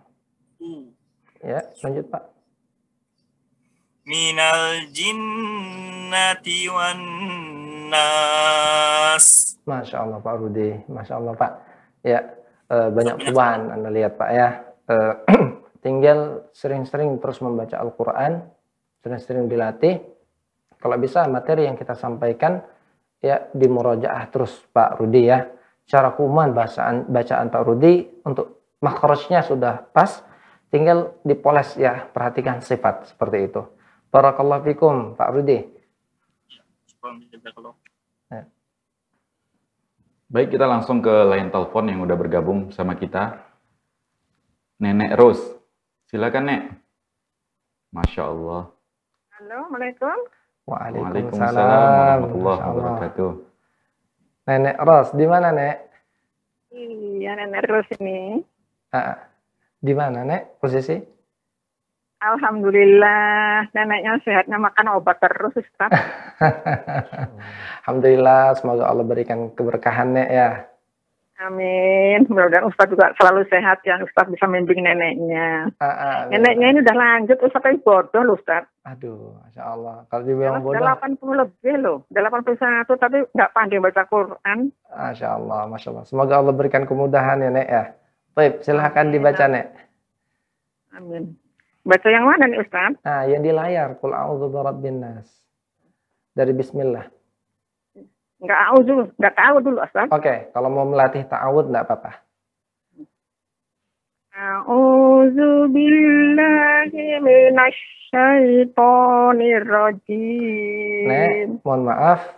Uh. Ya, lanjut Pak minal jinnati wan nas. Masya Allah Pak Rudi, Masya Allah Pak. Ya, e, banyak perubahan Anda lihat Pak ya. E, tinggal sering-sering terus membaca Al-Quran, sering-sering dilatih. Kalau bisa materi yang kita sampaikan ya di murojaah terus Pak Rudi ya. Cara kuman bacaan, bacaan Pak Rudi untuk makrosnya sudah pas, tinggal dipoles ya, perhatikan sifat seperti itu. Barakallahu fikum, Pak Rudi. Ya. Baik, kita langsung ke lain telepon yang udah bergabung sama kita. Nenek Rose. Silakan, Nek. Masya Allah. Halo, Assalamualaikum. Waalaikumsalam. warahmatullahi wabarakatuh. Nenek Ros, di mana, Nek? Iya, Nenek Ros ini. Ah, di mana, Nek? Posisi? Alhamdulillah, neneknya sehatnya makan obat terus, Ustaz. Alhamdulillah, semoga Allah berikan keberkahannya ya. Amin. Mudah-mudahan Ustaz juga selalu sehat ya, Ustaz bisa membimbing neneknya. Ah, ah neneknya ini udah lanjut, Ustaz tapi bodoh loh, Ustaz. Aduh, Masya Allah. Kalau dibilang bodoh. Udah 80 lebih loh, udah 81 tapi nggak pandai baca Quran. Masya Allah, Masya Allah. Semoga Allah berikan kemudahan ya, Nek ya. Baik, silahkan dibaca, ya. Nek. Amin. Baca yang mana nih Ustaz? Ah, yang di layar. Kul a'udzu birabbin nas. Dari bismillah. Enggak a'udhu. enggak tahu dulu Ustaz. Oke, okay. kalau mau melatih ta'awud enggak apa-apa. A'udhu billahi minasy syaitonir rajim. Nek, mohon maaf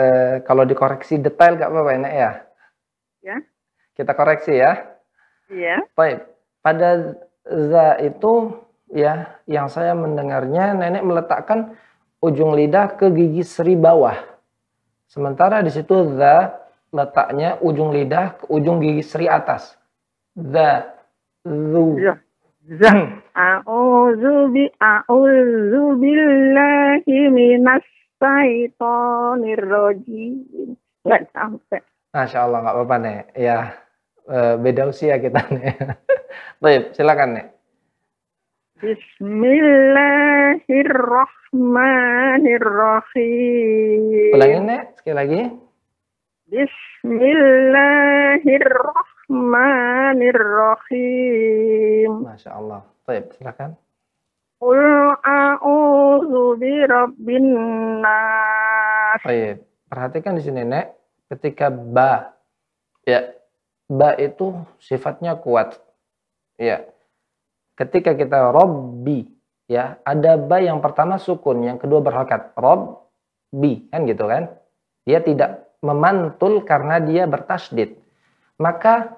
E, kalau dikoreksi detail enggak apa-apa Nek ya? Ya. Kita koreksi ya. Iya. Baik. Pada za itu ya yang saya mendengarnya nenek meletakkan ujung lidah ke gigi seri bawah. Sementara di situ the letaknya ujung lidah ke ujung gigi seri atas. The zu. Ya. Zang. A'udzu bi minas syaitonir rajim. sampai. Masya Allah, nggak apa-apa, Nek. Ya, eh, beda usia kita, Nek. Baik, silakan, Nek. Bismillahirrahmanirrahim. Ulangin, nih? Sekali lagi. Bismillahirrahmanirrahim. Masya Allah. Baik, silakan. Qul a'udzu birabbin nas. Baik. Perhatikan di sini, Nek. Ketika ba. Ya. Ba itu sifatnya kuat. Ya Ketika kita Robbi, ya ada ba yang pertama sukun, yang kedua berhakat. Robbi, kan gitu kan? Dia tidak memantul karena dia bertasdid. Maka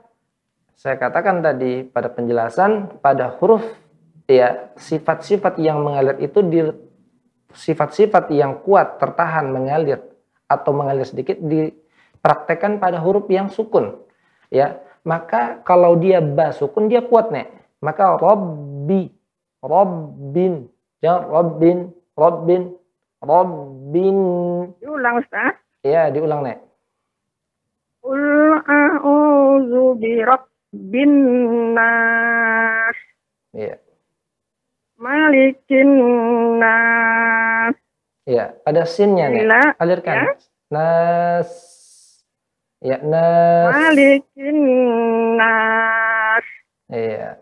saya katakan tadi pada penjelasan pada huruf ya sifat-sifat yang mengalir itu di sifat-sifat yang kuat tertahan mengalir atau mengalir sedikit dipraktekkan pada huruf yang sukun ya maka kalau dia ba sukun dia kuat nih. Maka Robbi, Robbin, jangan Robbin, Robbin, Robbin. Diulang Ustaz. Iya, diulang Nek. Qul bi Robbin nas. Iya. Malikin nas. Iya, ada sinnya Nek. Alirkan. Ya? Nas. Ya, nas. Malikin nas. Iya.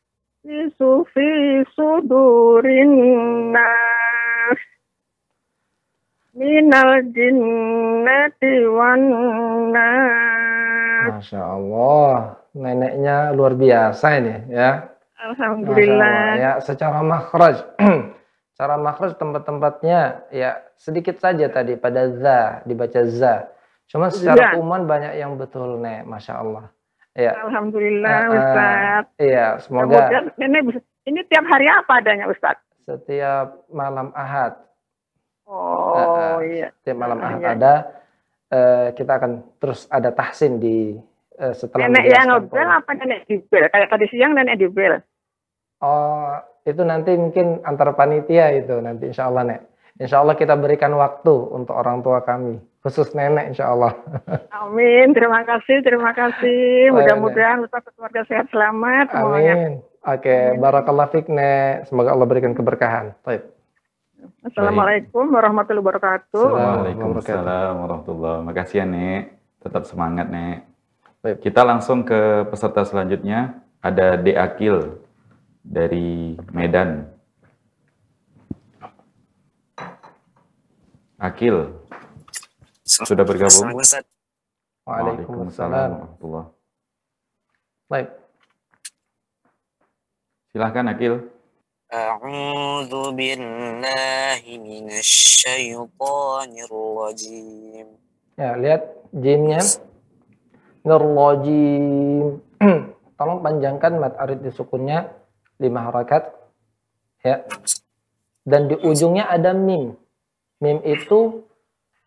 يحدث sudurin nas minal jinnati wan nas Masya Allah, neneknya luar biasa ini ya. Alhamdulillah. Ya, secara makhraj, cara makhraj tempat-tempatnya ya sedikit saja tadi pada za dibaca za. Cuma secara ya. umum banyak yang betul nek, masya Allah. Ya. Alhamdulillah uh, Ustaz. Iya, semoga. Kemudian ini, ini tiap hari apa adanya Ustaz? Setiap malam Ahad. Oh uh, uh, iya. Setiap malam iya, Ahad iya. ada uh, kita akan terus ada tahsin di uh, setelah Nenek yang ngobrol apa nenek dibel? Kayak tadi siang nenek dibel. Oh, itu nanti mungkin antar panitia itu nanti insya Allah nek. Insya Allah kita berikan waktu untuk orang tua kami khusus nenek insya Allah. Amin, terima kasih, terima kasih. Mudah-mudahan Ustaz keluarga sehat selamat Amin. Oke, okay. barakallah fikne. Semoga Allah berikan keberkahan. Baik. Assalamualaikum warahmatullahi wabarakatuh. Waalaikumsalam warahmatullahi wabarakatuh. Makasih ya, Nek. Tetap semangat, Nek. Baik. Kita langsung ke peserta selanjutnya. Ada De Akil dari Medan. Akil, sudah bergabung. Waalaikumsalam warahmatullah. Baik. Silahkan Akil. A'udzu billahi minasy Ya, lihat jinnya. Nurrajim. Tolong panjangkan mat arid di sukunnya lima harakat. Ya. Dan di ujungnya ada mim. Mim itu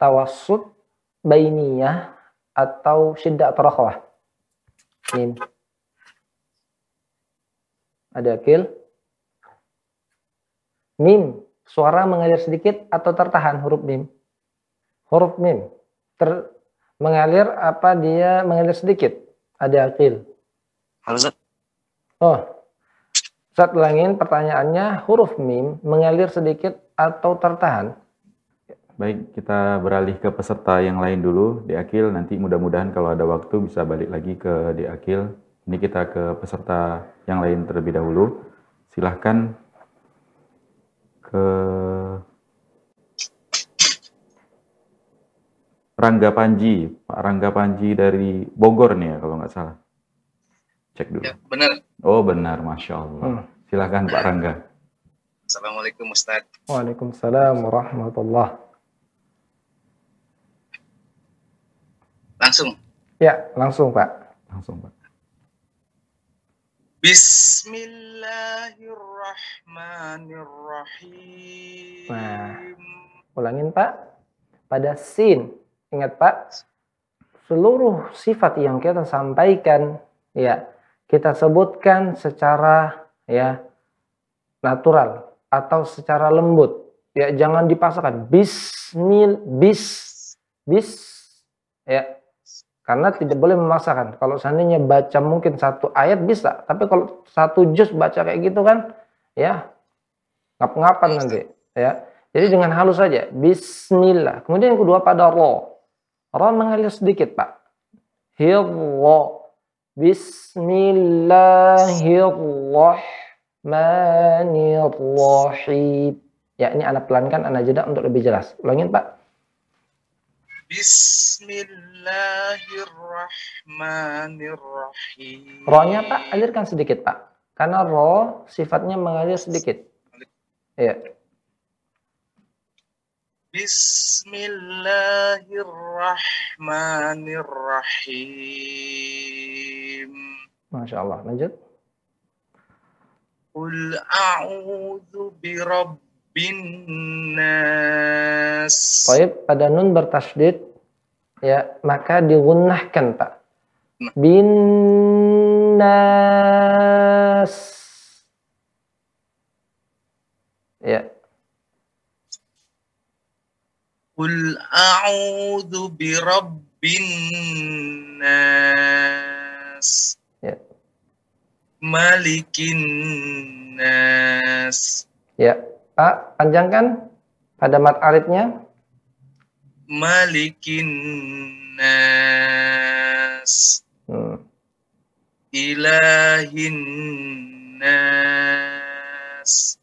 tawasud bainiyah atau syiddah atau rakhwah? Mim. Ada akil? Mim. Suara mengalir sedikit atau tertahan huruf mim? Huruf mim. Ter mengalir apa dia mengalir sedikit? Ada akil? Harus. Oh. Saat ulangin pertanyaannya huruf mim mengalir sedikit atau tertahan? Baik, kita beralih ke peserta yang lain dulu di Akil. Nanti mudah-mudahan kalau ada waktu bisa balik lagi ke di Akil. Ini kita ke peserta yang lain terlebih dahulu. Silahkan ke Rangga Panji, Pak Rangga Panji dari Bogor nih ya kalau nggak salah. Cek dulu. Ya, benar. Oh benar, masya Allah. Hmm. Silahkan Pak Rangga. Assalamualaikum Ustaz. Waalaikumsalam warahmatullah. langsung? Ya, langsung Pak. Langsung Pak. Bismillahirrahmanirrahim. Nah, ulangin Pak. Pada sin, ingat Pak, seluruh sifat yang kita sampaikan, ya kita sebutkan secara ya natural atau secara lembut. Ya jangan dipaksakan. Bismil bis bis ya karena tidak boleh memaksakan. Kalau seandainya baca mungkin satu ayat bisa, tapi kalau satu juz baca kayak gitu kan, ya ngap-ngapan iya, nanti, ya. Jadi dengan halus saja. Bismillah. Kemudian yang kedua pada ro. Ro mengalir sedikit, Pak. Hirro. Bismillahirrahmanirrahim. Ya, ini anak pelankan, anak jeda untuk lebih jelas. Ulangin, Pak. Bismillah. Bismillahirrahmanirrahim. Rohnya Pak, alirkan sedikit Pak. Karena roh sifatnya mengalir sedikit. Iya. Bismillahirrahmanirrahim. Masya Allah. Lanjut. Qul a'udzu birabbin nas. Baik, pada nun bertasdid ya maka digunahkan pak binas ya Qul bi rabbin nas ya malikin nas ya pak panjangkan pada mat aritnya? malikin nas hmm. ilahin nas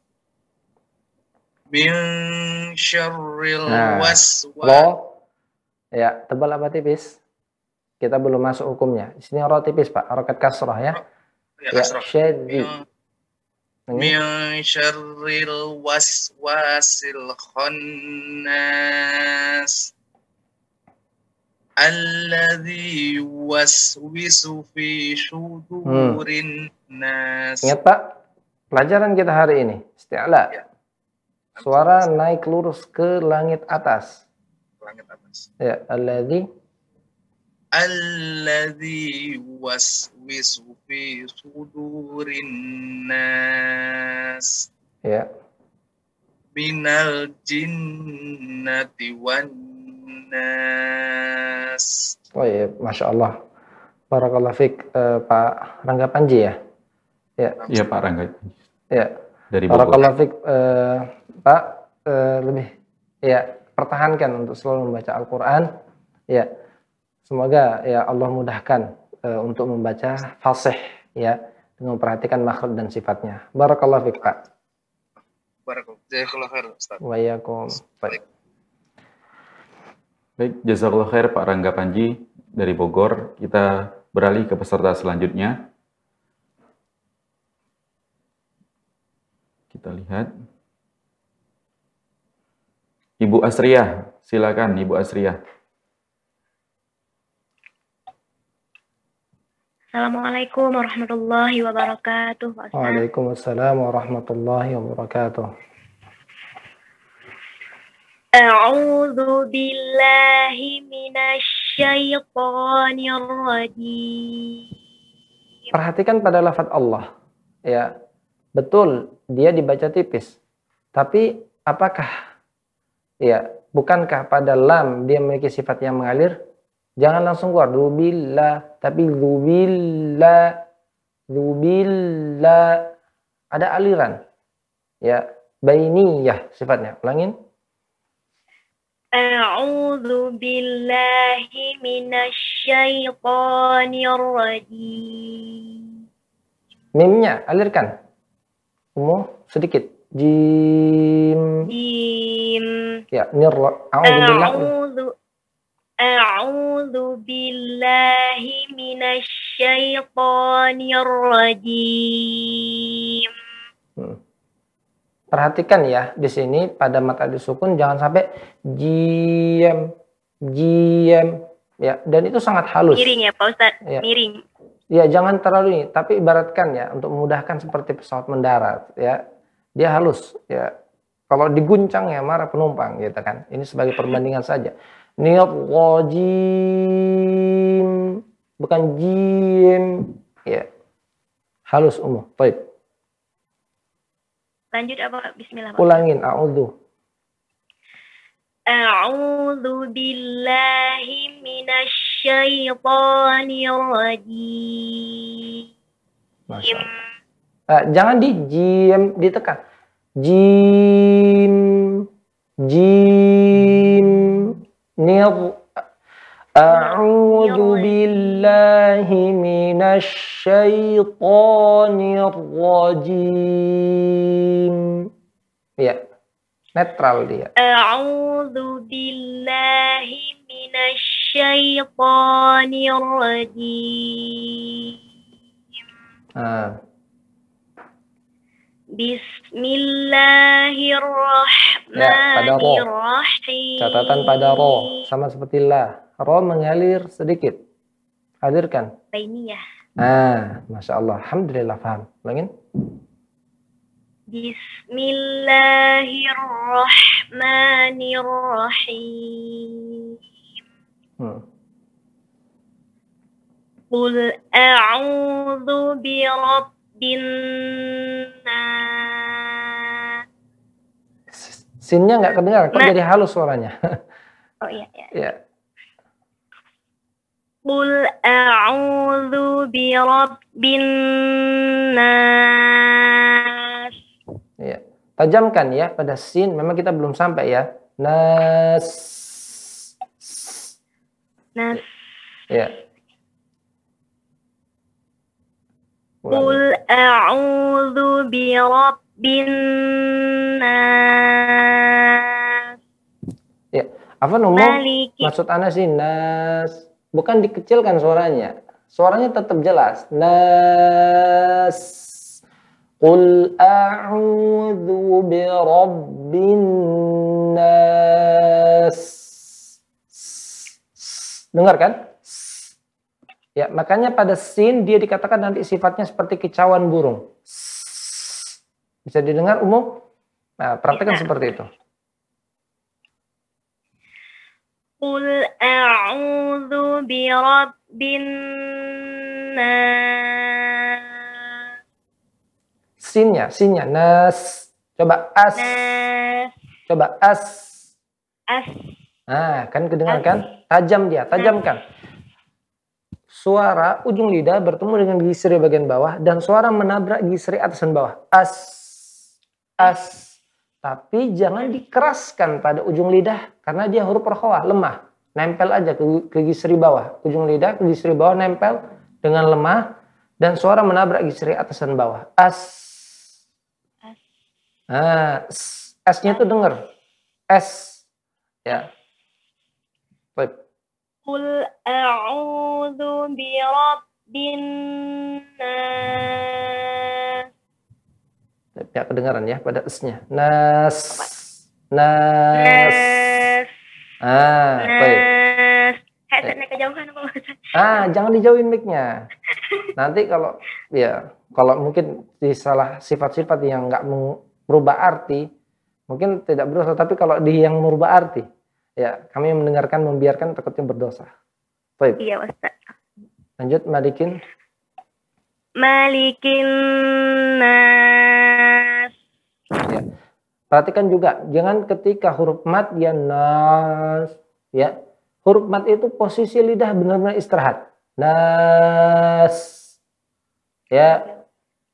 min syarril nah, lo ya tebal apa tipis kita belum masuk hukumnya di sini roh tipis pak roket kasroh ya ya, ya من iya. شر waswasil الخناس الذي يوسوس في shudurin nas. Ingat Pak, pelajaran kita hari ini, isti'la. Ya. Suara naik lurus ke langit atas. Langit atas. Ya, alladhi الذي يوسوس fi sudurin nas ya yeah. minal jinnati wan nas oh iya masya Allah Barakallah Fik, uh, Pak Rangga Panji ya? Ya, ya Pak Rangga. Ya. Dari Bogor. Barakallah Fik, uh, Pak, uh, lebih ya pertahankan untuk selalu membaca Al-Quran. Ya, Semoga ya Allah mudahkan uh, untuk membaca fasih ya dengan memperhatikan makhluk dan sifatnya. Barakallahu fiqa. Pak. Barakallahu. khair, Wa Baik. Baik, jazakallah khair Pak Rangga Panji dari Bogor. Kita beralih ke peserta selanjutnya. Kita lihat. Ibu Asriah, silakan Ibu Asriah. Assalamualaikum warahmatullahi wabarakatuh. Pak Waalaikumsalam warahmatullahi wabarakatuh. A'udzu billahi minasyaitonir rajim. Perhatikan pada lafaz Allah. Ya. Betul, dia dibaca tipis. Tapi apakah ya, bukankah pada lam dia memiliki sifat yang mengalir? Jangan langsung keluar. Zubilla. Tapi zubilla. Zubilla. Ada aliran. Ya. Bainiyah sifatnya. Ulangin. A'udhu billahi minasy rajim. Mimnya alirkan. Umum sedikit. Jim. Jim. Ya, nir. A'udhu billahi. أعوذ بالله من rajim. Hmm. Perhatikan ya di sini pada mata disukun jangan sampai jiem jiem ya dan itu sangat halus. Miring ya Pak Ustaz, ya. miring. Ya jangan terlalu ini, tapi ibaratkan ya untuk memudahkan seperti pesawat mendarat ya. Dia halus ya. Kalau diguncang ya marah penumpang gitu kan. Ini sebagai perbandingan saja rojim Bukan jim. Ya. Halus umum. Baik. Lanjut apa? Bismillah. Ulangin. A'udhu. A'udhu billahi minasyaitanir rajim. Uh, eh, jangan di jim, ditekan. Jim. Jim. نظ أعوذ بالله من الشيطان الرجيم يا نترال دي أعوذ بالله من الشيطان الرجيم آه. Bismillahirrahmanirrahim. Ya, pada Catatan pada ro sama seperti la. Ro mengalir sedikit. Hadirkan. Bainiyah. Ah, masya Allah. Alhamdulillah Faham. Langin. Bismillahirrahmanirrahim. Hmm. Qul a'udhu bi rabbin Sinnya nggak kedengar, kok nah. jadi halus suaranya. oh iya, iya. Yeah. Qul a'udzu bi rabbin nas. Iya. Tajamkan ya pada sin, memang kita belum sampai ya. Nas. Nas. Ya. Qul a'udzu bi rabbin nas. Ya, apa nomor? Maksud Anda sih nas. Bukan dikecilkan suaranya. Suaranya tetap jelas. Nas. Qul a'udzu bi rabbin nas. Dengar kan? Ya, makanya pada sin dia dikatakan nanti sifatnya seperti kicauan burung. Bisa didengar umum? Nah, praktekkan iya. seperti itu. Qul a'udzu bi rabbin Sinnya, sinnya nas. Coba as. Coba as. As. Nah, kan kedengarkan Tajam dia, tajamkan. Nas suara ujung lidah bertemu dengan gigi seri bagian bawah dan suara menabrak gigi seri atas dan bawah. As, as. Tapi jangan dikeraskan pada ujung lidah karena dia huruf rokhawah, lemah. Nempel aja ke, ke gigi seri bawah. Ujung lidah ke gigi seri bawah nempel dengan lemah dan suara menabrak gigi seri atas dan bawah. As. As. Nah, S-nya tuh denger. S. Ya. Qul a'udhu bi rabbin nas. ya, kedengaran ya pada esnya. Nas. Nas. nas. Ah, nas. baik. Eh, eh. Ah, jangan dijauhin mic-nya. Nanti kalau ya, kalau mungkin disalah sifat-sifat yang nggak merubah arti, mungkin tidak berusaha. Tapi kalau di yang merubah arti, Ya, kami mendengarkan membiarkan takutnya berdosa. Baik. Iya, Ustaz. Lanjut Malikin. Malikin nas. Ya. Perhatikan juga, jangan ketika huruf mat dia nas, ya. Huruf mat itu posisi lidah benar-benar istirahat. Nas. Ya.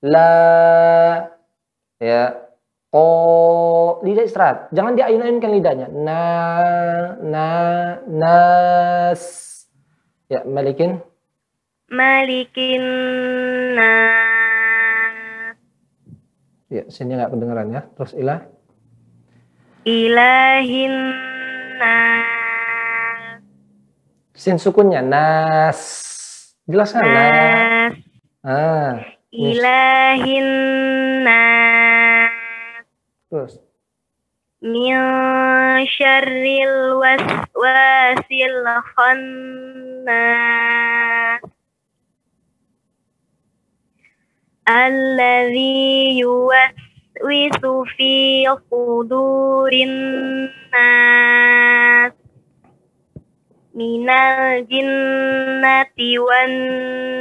La. Ya. Ko lidah istirahat jangan diayun-ayunkan lidahnya na na nas ya malikin malikin nas ya sini nggak kedengeran ya terus ilah ilahin nas sin sukunnya nas jelas kan nas. ah ilahin nas terus min syarril waswasil khannas alladzi yuwaswisu fi qudurin nas minal jinnati wan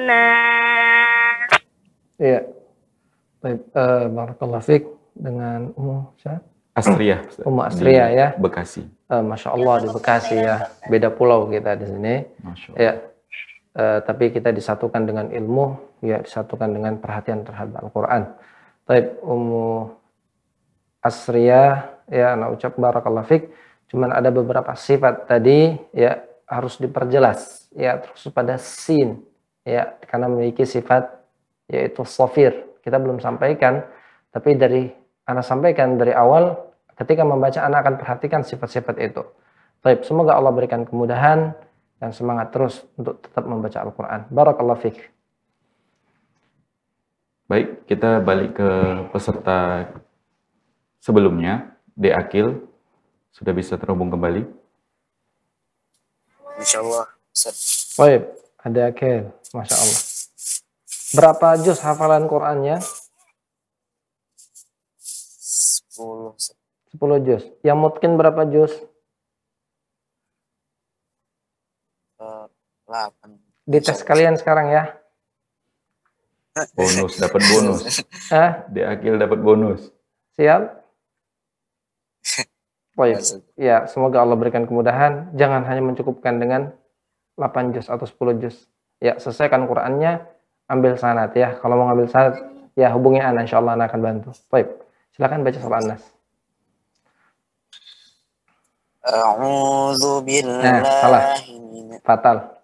nas Iya. Baik, uh, barakallahu fik dengan umum, Syah. Astria. Uma Astria ya. Bekasi. Uh, Masya Allah di Bekasi ya. Beda pulau kita di sini. Masya Ya. Uh, tapi kita disatukan dengan ilmu, ya disatukan dengan perhatian terhadap Al-Quran. Taib Ummu Asriya, ya anak ucap barakallah fik. Cuman ada beberapa sifat tadi, ya harus diperjelas, ya terus pada sin, ya karena memiliki sifat yaitu sofir. Kita belum sampaikan, tapi dari anak sampaikan dari awal Ketika membaca, anak akan perhatikan sifat-sifat itu. Baik, semoga Allah berikan kemudahan dan semangat terus untuk tetap membaca Al-Quran. Barakallah fiqh. Baik, kita balik ke peserta sebelumnya, De Akil. Sudah bisa terhubung kembali? Insya Allah. Baik, ada Akil. Masya Allah. Berapa juz hafalan Qur'annya? 10 jus, Yang mungkin berapa juz? 8. Eh, Di tes kalian sekarang ya. Bonus, dapat bonus. Hah? Di akhir dapat bonus. Siap? Baik. Ya, semoga Allah berikan kemudahan. Jangan hanya mencukupkan dengan 8 jus atau 10 jus. Ya, selesaikan Qur'annya, ambil sanat ya. Kalau mau ambil sanat, ya hubungi Ana, insya Allah Ana akan bantu. Baik, silakan baca surah Anas. A'udzu eh, billahi nah, salah. Fatal.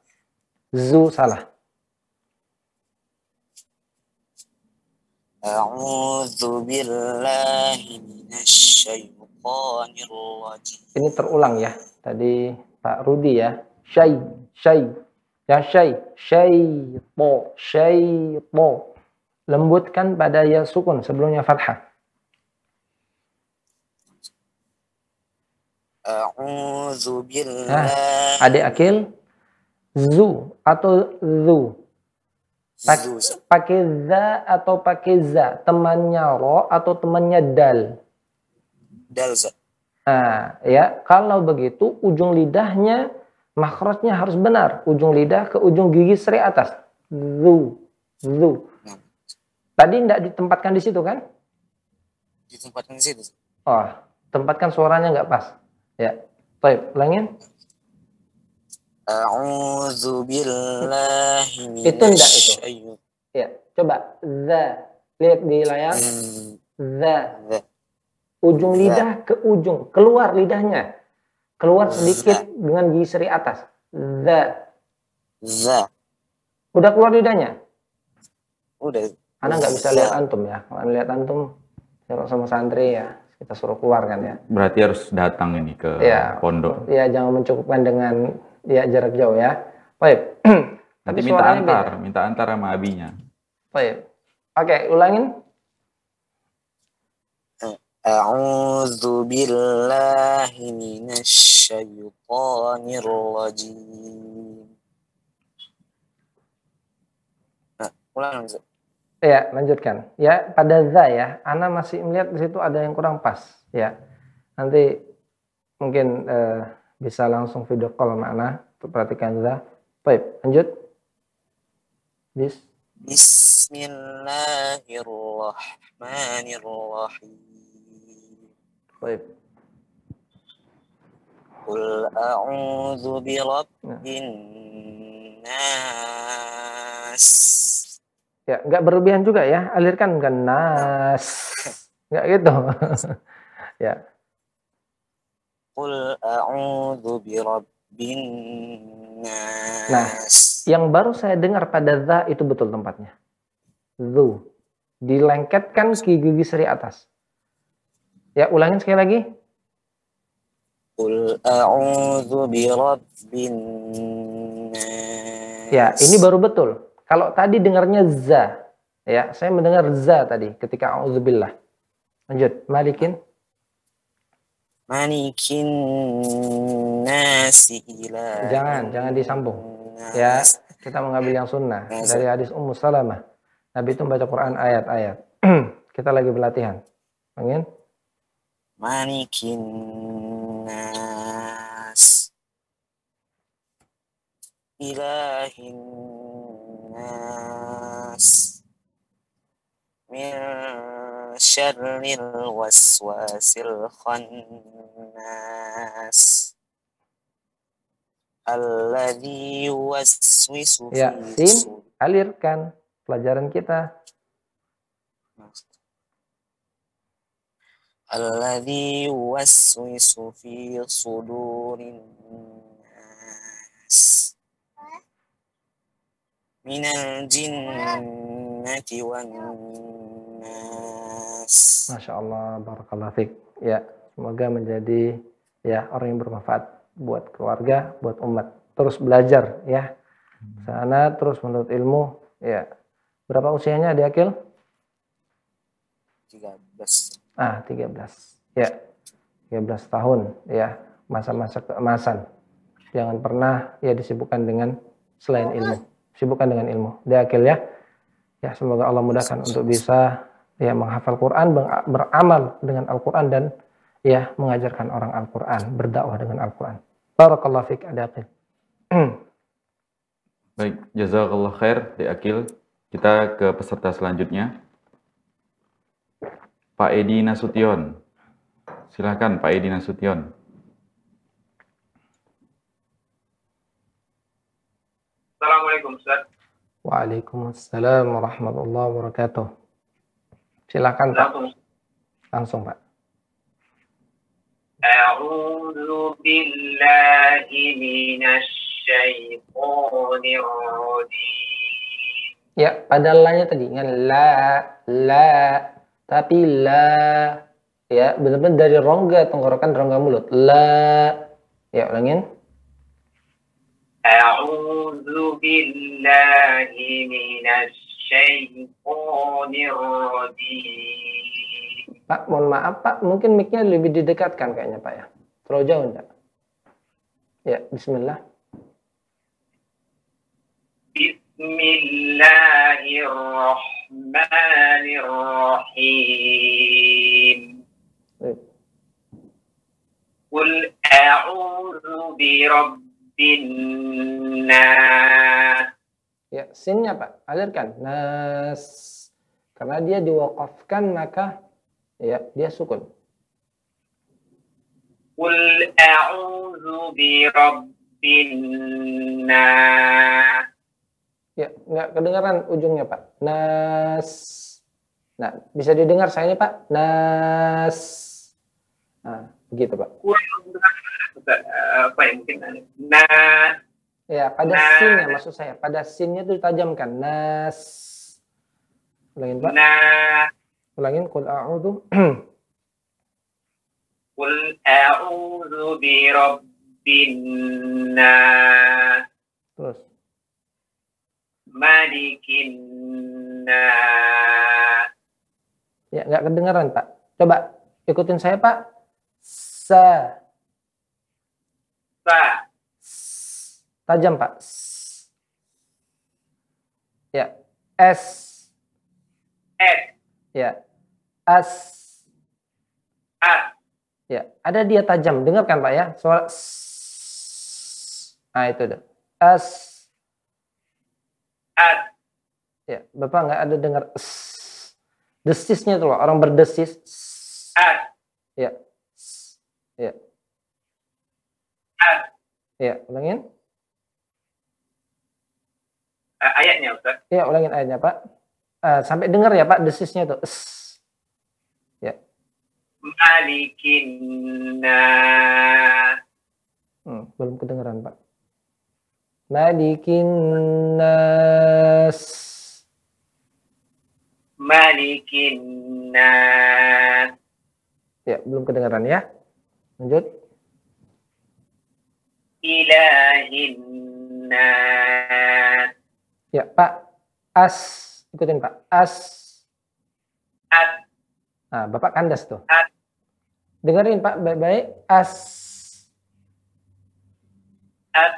Zu salah. A'udzu billahi minasyaitonir rajim. Ini terulang ya. Tadi Pak Rudi ya. Syai, syai. Ya syai, syai, po, syai, po. Lembutkan pada ya sukun sebelumnya fathah. A'udzu ah, billah. adik akil zu atau zu. Pakai za atau pakai za, temannya ro atau temannya dal. Dal za. Nah, ya, kalau begitu ujung lidahnya makhrajnya harus benar, ujung lidah ke ujung gigi seri atas. Zu, zu. Nah. Tadi tidak ditempatkan di situ kan? Ditempatkan di situ. Oh, tempatkan suaranya nggak pas. Ya. Baik, ulangin. A'udzu billahi Itu enggak itu. Ya, coba za. Lihat di layar. Hmm. Za. Ujung lidah ke ujung, keluar lidahnya. Keluar sedikit dengan gigi seri atas. Za. Za. Udah keluar lidahnya? Udah. Anak nggak bisa lihat antum ya. Kalau lihat antum, sama santri ya kita suruh keluar kan ya. Berarti harus datang ini ke ya, pondok. Iya, jangan mencukupkan dengan ya jarak jauh ya. Baik. Nanti minta antar, beda. minta antar sama abinya. Baik. Oke, ulangin. A'udzu billahi minasy syaithanir rajim. Nah, ulangin. Ya, lanjutkan. Ya, pada za ya. Ana masih melihat di situ ada yang kurang pas. Ya, nanti mungkin eh, bisa langsung video call sama Ana untuk perhatikan za. Baik, lanjut. Bis. Bismillahirrahmanirrahim. Baik. Qul a'udzu nas ya nggak berlebihan juga ya alirkan ke nas nggak gitu ya Qul nah, nas. Nah, yang baru saya dengar pada za itu betul tempatnya. Zu. Dilengketkan ke gigi seri atas. Ya, ulangin sekali lagi. Qul nas. Ya, ini baru betul. Kalau tadi dengarnya za, ya, saya mendengar za tadi ketika auzubillah. Lanjut, malikin. Malikin nasi ilah. Jangan, jangan disambung. Ya, kita mengambil yang sunnah dari hadis Ummu Salamah. Nabi itu membaca Quran ayat-ayat. kita lagi berlatihan. Angin? Malikin nas nas من شر الوسواس الخناس الذي ya, tim, alirkan pelajaran kita. Alladhi waswisu fi sudurin nas. من الجنة والناس Masya Allah, Barakallah Fik. Ya, semoga menjadi ya orang yang bermanfaat buat keluarga, buat umat. Terus belajar ya. Sana terus menurut ilmu. Ya. Berapa usianya di Akil? 13. Ah, 13. Ya. 13 tahun ya, masa-masa keemasan. Jangan pernah ya disibukkan dengan selain ilmu sibukkan dengan ilmu. Dia ya. Ya, semoga Allah mudahkan Sampai. untuk bisa ya menghafal Quran, beramal dengan Al-Quran dan ya mengajarkan orang Al-Quran, berdakwah dengan Al-Quran. Barakallahu fiik adaqil. Baik, jazakallah khair di Kita ke peserta selanjutnya. Pak Edi Nasution. Silakan Pak Edi Nasution. Waalaikumsalam warahmatullahi wabarakatuh. Silakan Pak. Langsung Pak. A'udzu billahi minasy syaithanir rajim. Ya, pada lainnya tadi kan la, la, tapi la, ya benar-benar dari rongga tenggorokan, rongga mulut. La, ya ulangin. أعوذ بالله من الشيطان الرجيم Pak, mohon maaf Pak, mungkin mic-nya lebih didekatkan kayaknya Pak ya. Terlalu jauh enggak? Ya, bismillah. Bismillahirrahmanirrahim. Eh. Qul a'udzu Rabbin na. Ya, sinnya Pak, alirkan. Nas. Karena dia diwakafkan maka ya dia sukun. Qul a'udzu bi rabbin nas. Ya, nggak kedengaran ujungnya Pak. Nas. Nah, bisa didengar saya ini Pak. Nas. Nah, begitu Pak. Kurang apa ya mungkin nas Ya, pada nas. scene ya maksud saya. Pada sinnya itu ditajamkan. Nas. Ulangin, Pak. Nas. Ulangin kul a'udhu. Kul a'udhu bi rabbin nas. Terus. Malikin nas. Ya, nggak kedengaran, Pak. Coba ikutin saya, Pak. Sa. Sa. Tajam, Pak. Ya. S. S. Ya. As. a Ya, ada dia tajam. Dengarkan, Pak ya. Soal. Nah, itu deh. As. As. Ya, Bapak nggak ada dengar S. Desisnya tuh loh, orang berdesis. S. Ya. S. Ya. S. Ya, ulangin uh, ayatnya Ustaz. Iya, ulangin ayatnya Pak. Uh, sampai dengar ya Pak desisnya tuh. Es. Ya. Malikinna. hmm, belum kedengaran, Pak. Malikinna. Malikinna. Ya, belum kedengaran ya. Lanjut. Ilahin Ya, Pak As, ikutin Pak. As. As. Nah, Bapak kandas tuh. As. Dengerin Pak baik-baik. As. As.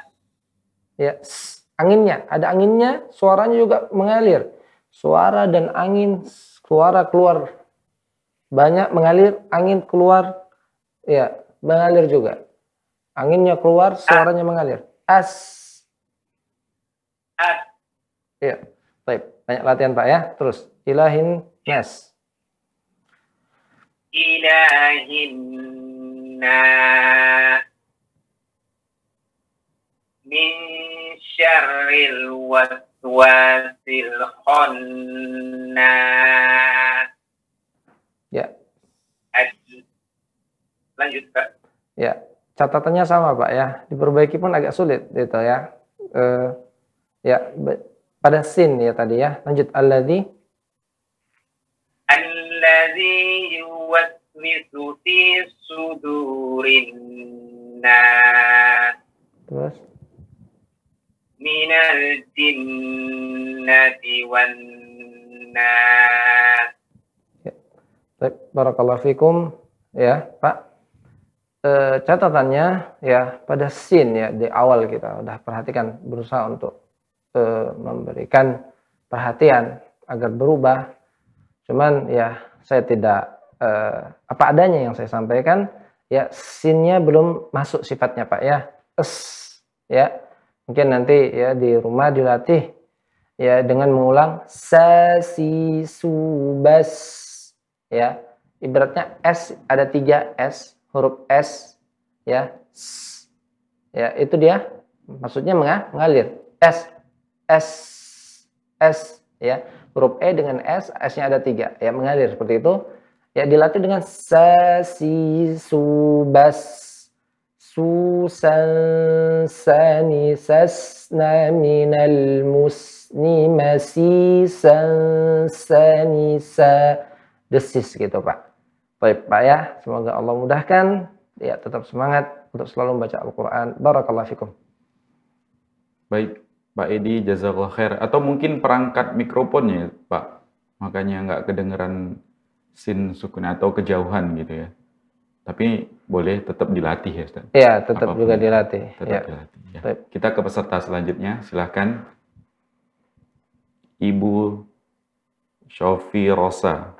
Ya, s. anginnya, ada anginnya, suaranya juga mengalir. Suara dan angin, suara keluar banyak mengalir, angin keluar, ya mengalir juga. Anginnya keluar, suaranya mengalir. As. Iya. Baik, banyak latihan Pak ya. Terus ilahin nas. Ilahin min syarril waswasil khannas. Ya. Lanjut, Pak. Ya, catatannya sama, Pak ya. Diperbaiki pun agak sulit gitu ya. Uh, ya, pada sin ya tadi ya. Lanjut alladzi alladzi yuwaswisu fi sudurin nas. Terus minal jinnati wan nas. Ya. Baik, barakallahu fikum ya, Pak. E, catatannya ya pada sin ya di awal kita udah perhatikan berusaha untuk Eh, memberikan perhatian agar berubah. Cuman ya saya tidak eh, apa adanya yang saya sampaikan ya sinnya belum masuk sifatnya Pak ya. Es ya. Mungkin nanti ya di rumah dilatih ya dengan mengulang sesi subas ya. Ibaratnya S ada tiga S huruf S ya. S, ya itu dia maksudnya mengalir S S S ya huruf E dengan S S-nya ada tiga ya mengalir seperti itu ya dilatih dengan sa si su bas susan sani sasna minal musni masih san sani sa desis gitu pak baik pak ya semoga Allah mudahkan ya tetap semangat untuk selalu membaca Al-Quran barakallahu fikum baik Pak Edi jazakallah khair atau mungkin perangkat mikrofonnya Pak makanya nggak kedengeran sin sukun atau kejauhan gitu ya tapi boleh tetap dilatih ya Ustaz? Iya tetap Apapun juga ya. dilatih tetap ya. dilatih ya. kita ke peserta selanjutnya silahkan Ibu Sofi Rosa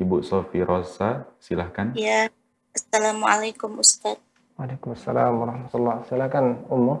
Ibu Sofi Rosa silahkan ya Assalamualaikum Ustaz Waalaikumsalam warahmatullahi wabarakatuh. Silahkan Umuh.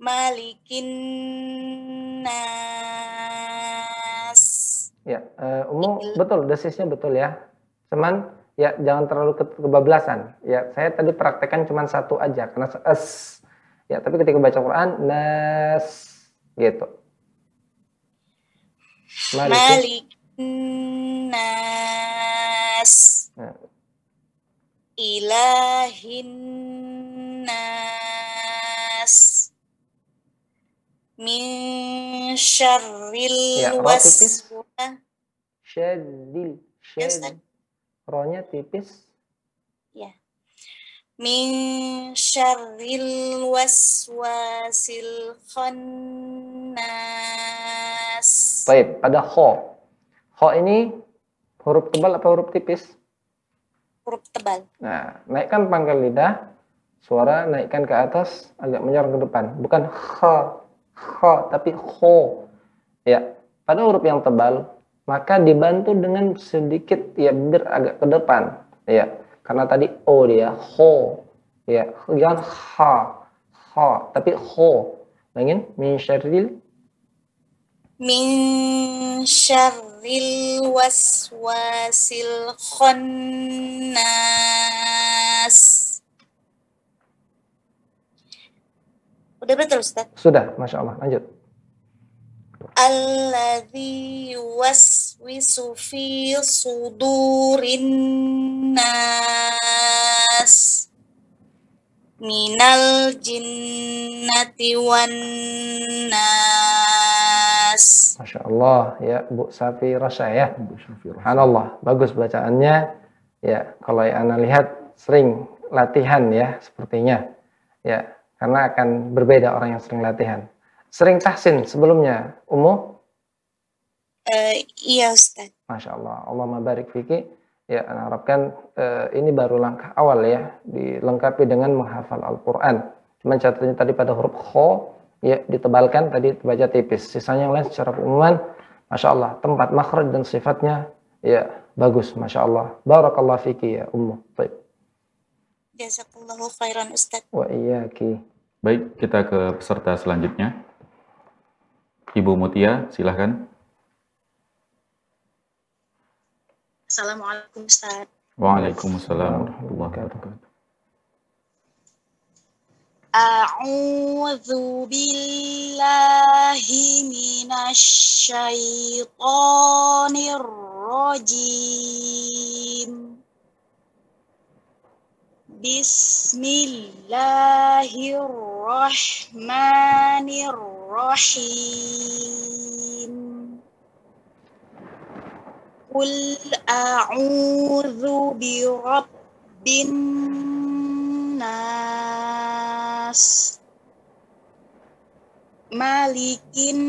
malikin nas. Ya, uh, betul desisnya betul ya. Cuman ya jangan terlalu ke kebablasan. Ya, saya tadi praktekkan cuman satu aja karena es. Ya, tapi ketika baca Quran nas gitu. Malikin, malikin nas. Ya. Ilahin nas min syarril ya, tipis. Syadil. Ya, Ronya tipis. Ya. Min syarril waswasil khannas. Baik, ada kho. Kho ini huruf tebal apa huruf tipis? Huruf tebal. Nah, naikkan pangkal lidah. Suara naikkan ke atas, agak menyerang ke depan. Bukan kho kho tapi ho, ya pada huruf yang tebal maka dibantu dengan sedikit ya bibir agak ke depan ya karena tadi o dia ho ya jangan ha ha tapi ho ingin min syarril min syarril waswasil khannas Sudah betul, Ustaz. Sudah, Masya Allah. Lanjut. Alladhi waswisu fi sudurin nas minal jinnati wan nas. Masya Allah ya Bu Safi Rasha ya. Bu Safi allah, bagus bacaannya. Ya, kalau yang Anda lihat sering latihan ya sepertinya. Ya, karena akan berbeda orang yang sering latihan. Sering tahsin sebelumnya, Umu? Uh, iya Ustaz. Masya Allah, Allah mabarik fiki. Ya, Ana harapkan uh, eh, ini baru langkah awal ya, dilengkapi dengan menghafal Al-Quran. Cuman catatnya tadi pada huruf kho, ya ditebalkan tadi baca tipis. Sisanya yang lain secara umuman, Masya Allah, tempat makhraj dan sifatnya ya bagus, Masya Allah. Barakallah fiki ya, Umu, Baik. Jazakallahu khairan Ustaz. Wa iyaki. Baik, kita ke peserta selanjutnya. Ibu Mutia, silahkan. Assalamualaikum Ustaz. Waalaikumsalam warahmatullahi wabarakatuh. A'udzu billahi minasy syaithanir rajim. Bismillahirrahmanirrahim. Bismillahirrahmanirrahim. Qul a'udzu bi rabbin nas. Malikin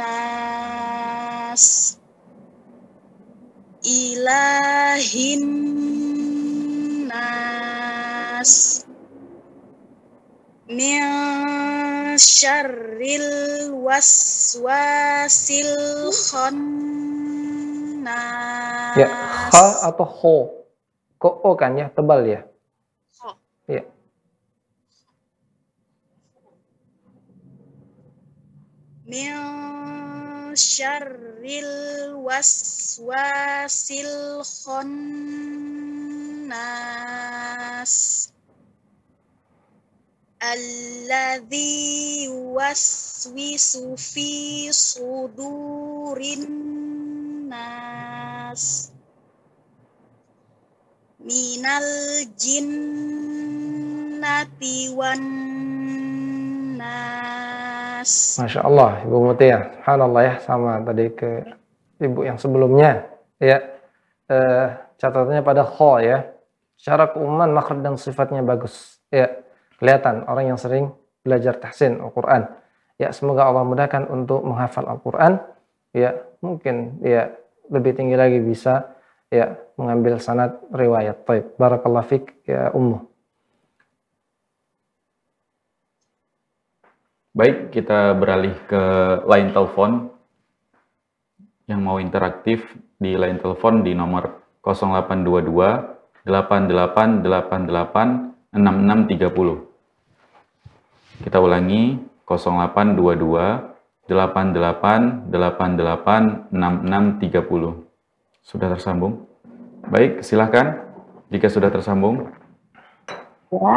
nas. Ilahin nas min waswasil khonnas. Ya, ha atau ho. Kok o kan ya, tebal ya? Ho. Ya. Min waswasil khonnas alladzi waswi fi sudurin nas minal jinnati wan nas Masya Allah Ibu Mutia ya. Subhanallah ya sama tadi ke Ibu yang sebelumnya ya eh, catatannya pada kho ya secara umman, makhluk dan sifatnya bagus ya Kelihatan orang yang sering belajar tahsin Al-Quran. Ya, semoga Allah mudahkan untuk menghafal Al-Quran. Ya, mungkin ya lebih tinggi lagi bisa ya mengambil sanad riwayat. Taib. Barakallah fik ya ummu. Baik, kita beralih ke line telepon yang mau interaktif di line telepon di nomor 0822 8888 6630. Kita ulangi 0822 88 88 6630. Sudah tersambung? Baik, silahkan. Jika sudah tersambung. Ya.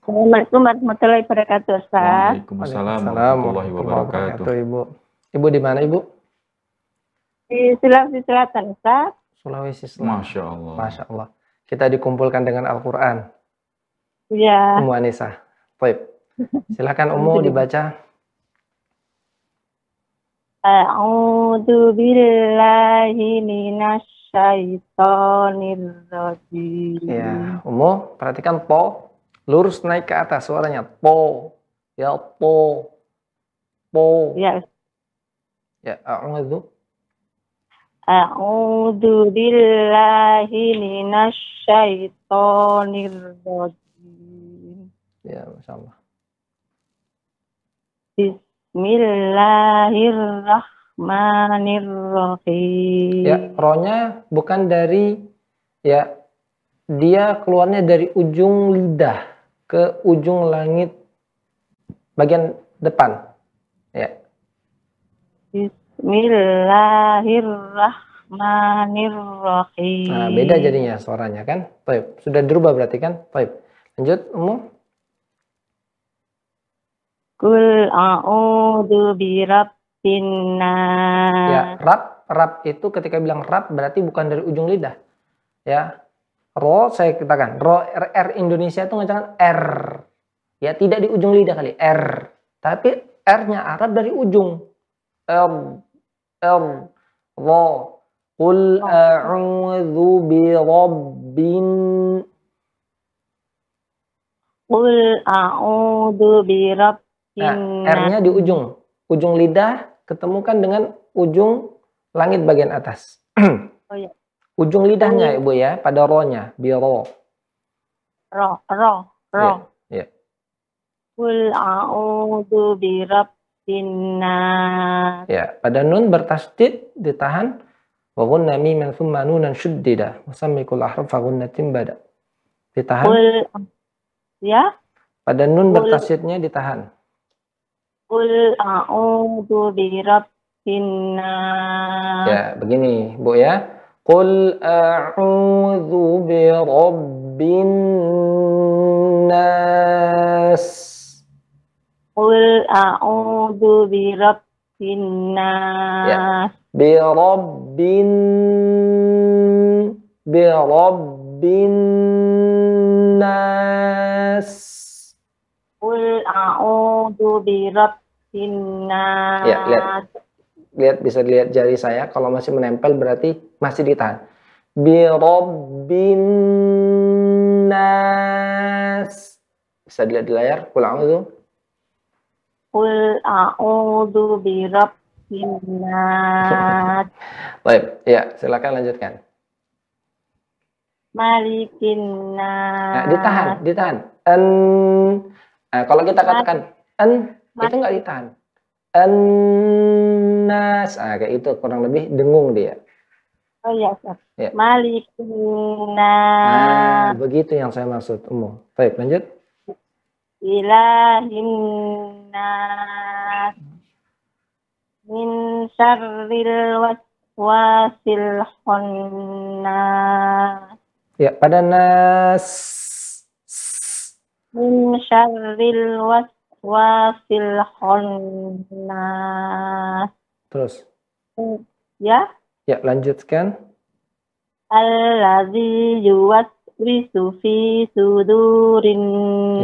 Assalamualaikum warahmatullahi wabarakatuh, Ustaz. Waalaikumsalam warahmatullahi wabarakatuh. Ibu. Ibu di mana, Ibu? Di Sulawesi Selatan, Ustaz. Sulawesi Selatan. Masya Allah. Masya Allah. Kita dikumpulkan dengan Al-Quran. Iya. Umu Anissa. Baik. Silakan Umu dibaca. A'udzu billahi minasyaitonir rajim. Ya, Umu perhatikan po lurus naik ke atas suaranya po. Ya po. Po. Ya. Ya, a'udzu A'udzu billahi minasyaitonir rajim. Ya, masyaallah. Bismillahirrahmanirrahim. Ya, rohnya bukan dari ya dia keluarnya dari ujung lidah ke ujung langit bagian depan. Ya. Bismillahirrahmanirrahim. Nah, beda jadinya suaranya kan? Taib. Sudah dirubah berarti kan? Taib. Lanjut, Umum. Kul a'udhu birabbinna. Ya, rap, rap itu ketika bilang rap berarti bukan dari ujung lidah. Ya. Ro saya katakan, ro R, R Indonesia itu ngajakan R. Ya, tidak di ujung lidah kali, R. Tapi R-nya Arab dari ujung. R R ro. Qul a'udhu birabbin Qul a'udhu birabbin Nah, iya. R-nya di ujung, ujung lidah ketemukan dengan ujung langit bagian atas. oh, iya. Ujung lidahnya Ibu ya, pada ro-nya, biro. Ro, ro, ro. Ya. Kul iya. a'udzu birabbin Ya, pada nun bertasdid ditahan wa ghunna miman thumma nunan shuddida wa sammikul ahrafa ghunnatin bada. Ditahan. Kul ya. Pada nun bertasdidnya ditahan. Kul a'udzu birabbin Ya, begini, Bu ya. Kul a'udzu birabbin Kul Qul a'udzu birabbin nas. Ya. Birabbin birabbin nas. Kul a'udzu birabbin Inna. Ya, lihat. Lihat bisa lihat jari saya kalau masih menempel berarti masih ditahan. Birobinas Bisa dilihat di layar, pulang itu. Qul a'udzu bi Baik, ya, silakan lanjutkan. Mari Nah, ditahan, ditahan. En nah, kalau kita katakan en Mas. Itu nggak ditahan. Enas, ah, kayak itu kurang lebih dengung dia. Oh iya, Ustaz. Iya. Ya. Malik nah, begitu yang saya maksud, umum. Baik, lanjut. Ilahinna min syarril waswasil khunnas. Ya, pada nas. Min syarril was wa fil khannas. Terus. Ya. Ya, lanjutkan. Allazi yuwas wisu fi sudurin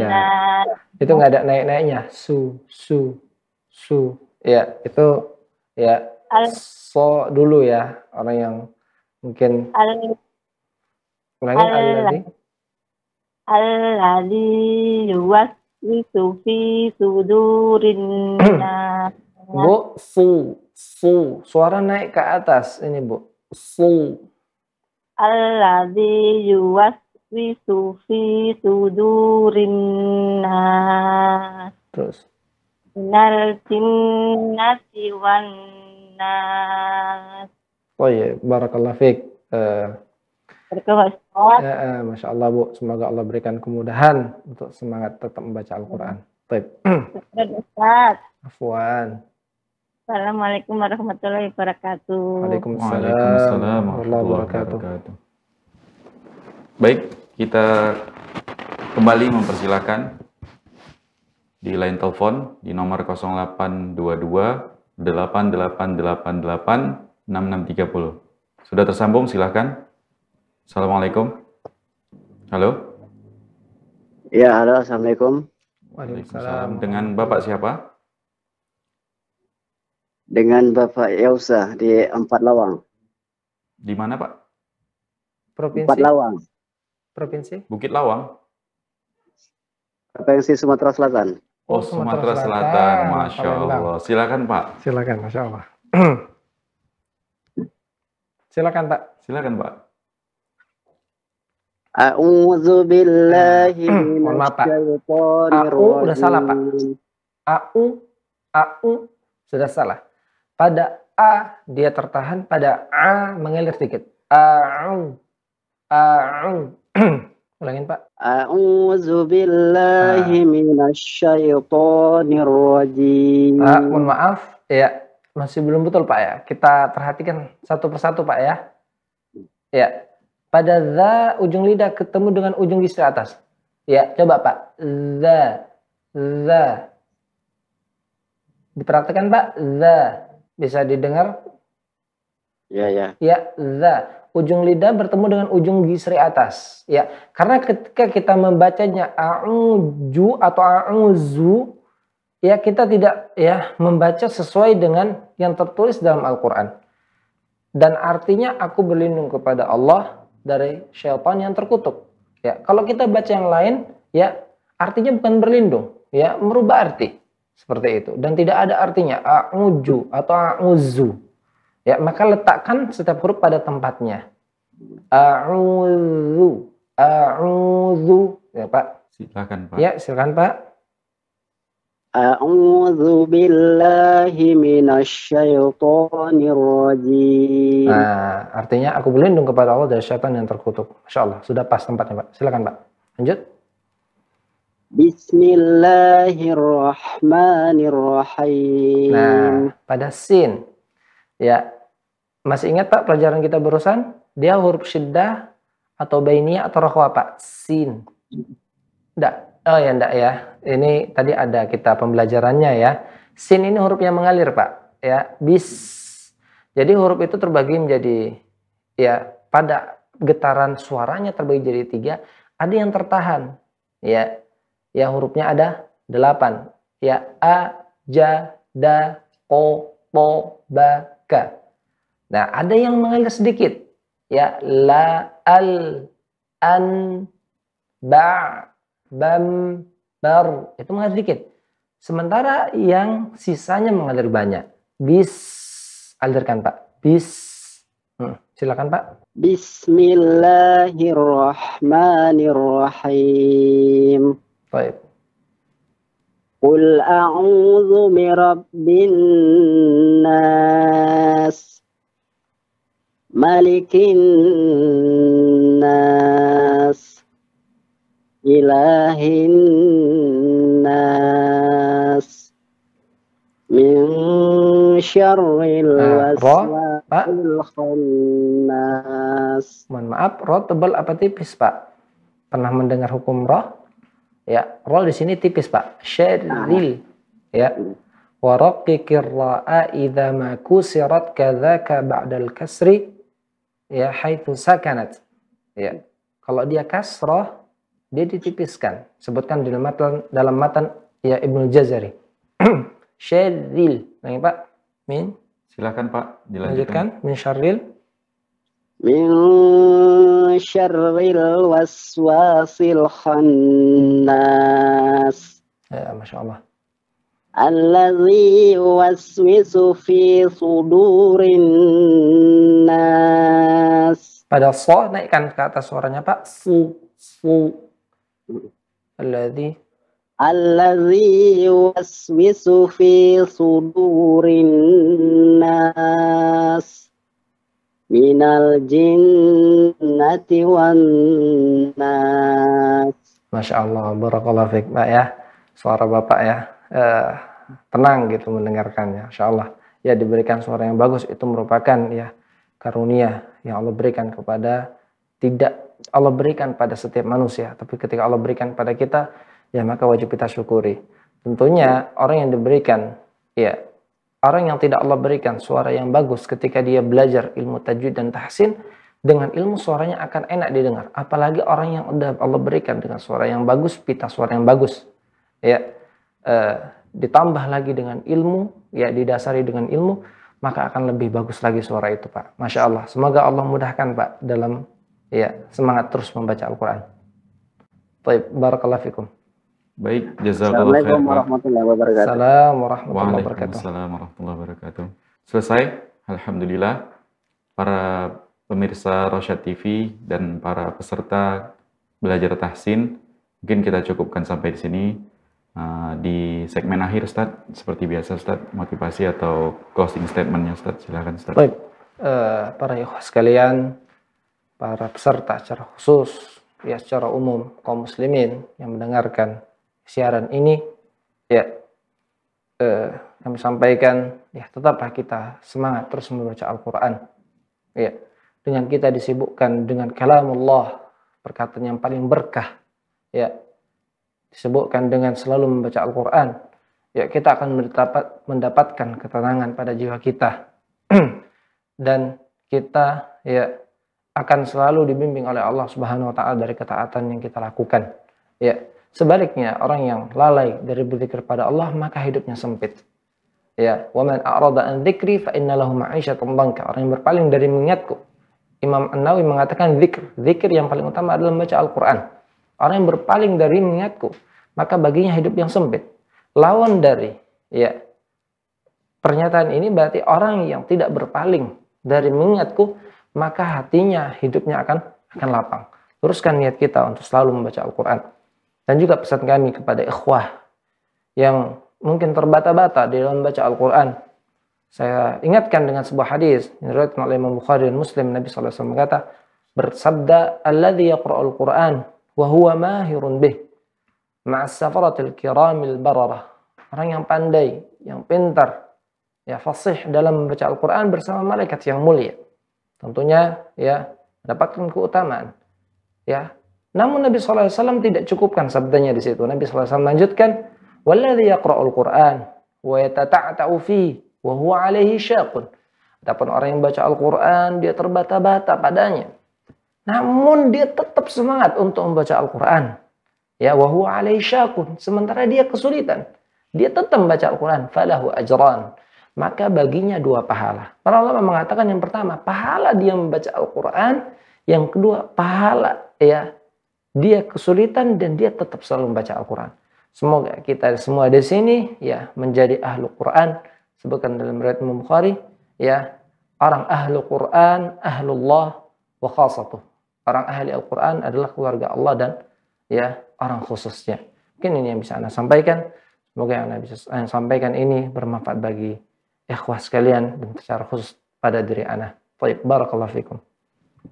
ya. Itu nggak ada naik-naiknya. Su, su, su. Ya, itu ya. Al so dulu ya orang yang mungkin al ulangin al, al, al, waswisu fi sudurin Bu, fu, fu. Suara naik ke atas ini, Bu. Fu. Alladzi yuwaswisu fi sudurin nas. Terus. Minal jinnati wan Oh iya, barakallah fiqh. Eh, uh, Berkelas. Ya, eh, Masya Allah Bu, semoga Allah berikan kemudahan untuk semangat tetap membaca Al-Quran. Baik. Afwan. Assalamualaikum warahmatullahi wabarakatuh. Waalaikumsalam, Waalaikumsalam warahmatullahi wabarakatuh. Baik, kita kembali mempersilahkan di line telepon di nomor 0822 8888 6630. Sudah tersambung, silahkan. Assalamualaikum. Halo. Ya, halo. Assalamualaikum. Waalaikumsalam. Dengan Bapak siapa? Dengan Bapak Yausa di Empat Lawang. Di mana, Pak? Provinsi. Empat Lawang. Provinsi? Bukit Lawang. Provinsi Sumatera Selatan. Oh, oh Sumatera, Selatan. Masya Allah. Silakan, Pak. Silakan, Masya Allah. Silakan, Pak. Silakan, Pak. A'udzu billahi ah, hmm. minasyaitonir rajim. udah salah, Pak. A'u a'u sudah salah. Pada a dia tertahan, pada a mengalir sedikit. A'u a'u. Ulangin, Pak. A'udzu billahi ah. minasyaitonir rajim. Ah, mohon maaf, ya masih belum betul, Pak ya. Kita perhatikan satu persatu, Pak ya. Ya, pada za ujung lidah ketemu dengan ujung gigi atas. Ya, coba Pak. Za. Za. Diperhatikan Pak. Za. Bisa didengar? Ya, ya. Ya, za. Ujung lidah bertemu dengan ujung gisri atas. Ya, karena ketika kita membacanya a'uju atau a'uzu, ya kita tidak ya membaca sesuai dengan yang tertulis dalam Al-Qur'an. Dan artinya aku berlindung kepada Allah dari pan yang terkutuk. Ya, kalau kita baca yang lain, ya artinya bukan berlindung, ya merubah arti seperti itu dan tidak ada artinya a'uju atau a'uzu. Ya, maka letakkan setiap huruf pada tempatnya. A'uzu, a'uzu, ya Pak. Silakan Pak. Ya, silakan Pak. A'udzu Nah, artinya aku berlindung kepada Allah dari syaitan yang terkutuk. Insya Allah, sudah pas tempatnya, Pak. Silakan, Pak. Lanjut. Bismillahirrahmanirrahim. Nah, pada sin. Ya. Masih ingat Pak pelajaran kita barusan? Dia huruf syiddah atau bainiyah atau rohwa Pak? Sin. Enggak. Oh ya ndak ya. Ini tadi ada kita pembelajarannya ya. Sin ini huruf yang mengalir, Pak. Ya, bis. Jadi huruf itu terbagi menjadi ya pada getaran suaranya terbagi jadi tiga. Ada yang tertahan, ya. Ya hurufnya ada delapan. Ya a, ja, da, ko, po, b, k. Nah, ada yang mengalir sedikit. Ya la, al, an, ba, Bam bar, itu mengalir sedikit. Sementara yang sisanya mengalir banyak. Bis alirkan Pak. Bis. Hmm, silakan Pak. Bismillahirrahmanirrahim. Baik. Qul a'udzu rabbin nas. Malikin nas ilahin nas min syarril waswasil khannas mohon maaf roh tebal apa tipis pak pernah mendengar hukum roh ya roh di sini tipis pak syarril ya wa raqiqir ra'a idza ma kusirat kadzaka ba'dal kasri ya haitsu sakanat ya kalau dia kasroh dia ditipiskan. Sebutkan dalam matan, dalam matan ya Ibnu Jazari. Syarril. Lagi nah, ya, Pak. Min. Silakan Pak. Dilanjutkan. Min syarril. Min syarril waswasil khannas. Ya, Masya Allah. Alladhi waswisu fi sudurin nas. Pada so naikkan ke atas suaranya Pak. su su. Alladhi Alladhi waswisu fi sudurin nas minal jinnati wan nas Masya Allah, barakallah fiqh Pak ya suara Bapak ya eh, tenang gitu mendengarkannya Insya Allah ya diberikan suara yang bagus itu merupakan ya karunia yang Allah berikan kepada tidak Allah berikan pada setiap manusia, tapi ketika Allah berikan pada kita, ya maka wajib kita syukuri. Tentunya orang yang diberikan, ya orang yang tidak Allah berikan suara yang bagus ketika dia belajar ilmu tajwid dan tahsin, dengan ilmu suaranya akan enak didengar. Apalagi orang yang udah Allah berikan dengan suara yang bagus, pita suara yang bagus, ya e, ditambah lagi dengan ilmu, ya didasari dengan ilmu, maka akan lebih bagus lagi suara itu, Pak. Masya Allah. Semoga Allah mudahkan, Pak, dalam Iya, semangat terus membaca Al-Quran. Baik, barakallahu fikum. Baik, jazakallahu khair. Assalamualaikum warahmatullahi wabarakatuh. wabarakatuh. Waalaikumsalam warahmatullahi wabarakatuh. Selesai, Alhamdulillah. Para pemirsa Rosyad TV dan para peserta belajar tahsin, mungkin kita cukupkan sampai di sini. Uh, di segmen akhir Ustaz, seperti biasa Ustaz, motivasi atau closing statementnya Ustaz, silahkan Ustaz. Baik, uh, eh, para ikhwas sekalian, para peserta secara khusus, ya secara umum kaum muslimin yang mendengarkan siaran ini, ya eh, kami sampaikan, ya tetaplah kita semangat terus membaca Al-Quran. Ya, dengan kita disibukkan dengan kalamullah, perkataan yang paling berkah, ya disebutkan dengan selalu membaca Al-Quran, ya kita akan mendapat, mendapatkan ketenangan pada jiwa kita. Dan kita ya akan selalu dibimbing oleh Allah Subhanahu wa taala dari ketaatan yang kita lakukan. Ya. Sebaliknya orang yang lalai dari berzikir pada Allah maka hidupnya sempit. Ya, wa man a'rada an dzikri fa inna ma'isyatan Orang yang berpaling dari mengingatku. Imam An-Nawawi mengatakan zikir. Zikir yang paling utama adalah membaca Al-Qur'an. Orang yang berpaling dari mengingatku, maka baginya hidup yang sempit. Lawan dari ya pernyataan ini berarti orang yang tidak berpaling dari mengingatku maka hatinya, hidupnya akan akan lapang. Teruskan niat kita untuk selalu membaca Al-Quran. Dan juga pesan kami kepada ikhwah yang mungkin terbata-bata di dalam membaca Al-Quran. Saya ingatkan dengan sebuah hadis yang diriwayatkan oleh Imam Bukhari dan Muslim Nabi SAW berkata, bersabda alladhi yaqra'ul Quran wa huwa mahirun bih ma'asafaratil kiramil bararah. Orang yang pandai, yang pintar, ya fasih dalam membaca Al-Quran bersama malaikat yang mulia. Tentunya ya dapatkan keutamaan. Ya. Namun Nabi SAW tidak cukupkan sabdanya di situ. Nabi SAW lanjutkan, "Walladzi yaqra'ul Qur'an wa yatata'ta'u fi wa huwa 'alaihi syaqun." Adapun orang yang baca Al-Qur'an dia terbata-bata padanya. Namun dia tetap semangat untuk membaca Al-Qur'an. Ya, wa alaih 'alaihi syaqun. Sementara dia kesulitan, dia tetap membaca Al-Qur'an, falahu ajran maka baginya dua pahala. Para ulama mengatakan yang pertama, pahala dia membaca Al-Quran. Yang kedua, pahala ya dia kesulitan dan dia tetap selalu membaca Al-Quran. Semoga kita semua di sini ya menjadi ahlu Quran sebutkan dalam riwayat Imam Bukhari ya orang ahlu Quran, ahlu Allah wa khasatuh. Orang ahli Al-Quran adalah keluarga Allah dan ya orang khususnya. Mungkin ini yang bisa Anda sampaikan. Semoga yang Anda bisa Anda sampaikan ini bermanfaat bagi ikhwah sekalian dan secara khusus pada diri ana. Baik, barakallahu fikum.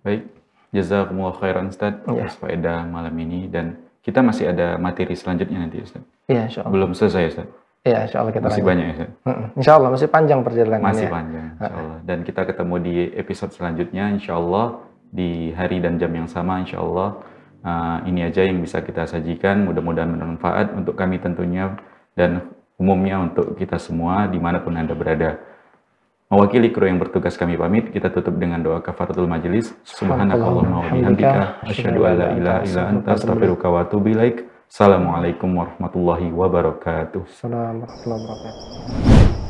Baik, jazakumullah khairan Ustaz ya. atas faedah malam ini dan kita masih ada materi selanjutnya nanti Ustaz. Iya, insyaallah. Belum selesai Ustaz. Iya, insya kita masih banyak ya. Hmm, insya masih panjang perjalanan. Masih ya. panjang, insya Allah. Dan kita ketemu di episode selanjutnya, insya Allah di hari dan jam yang sama, insya Allah uh, ah, ini aja yang bisa kita sajikan. Mudah-mudahan bermanfaat untuk kami tentunya dan umumnya untuk kita semua dimanapun Anda berada. Mewakili kru yang bertugas kami pamit, kita tutup dengan doa kafaratul majelis. Subhanakallahumma wa bihamdika, asyhadu an ilaha illa anta, astaghfiruka wa atubu ilaik. Assalamualaikum warahmatullahi wabarakatuh. Assalamualaikum warahmatullahi wabarakatuh.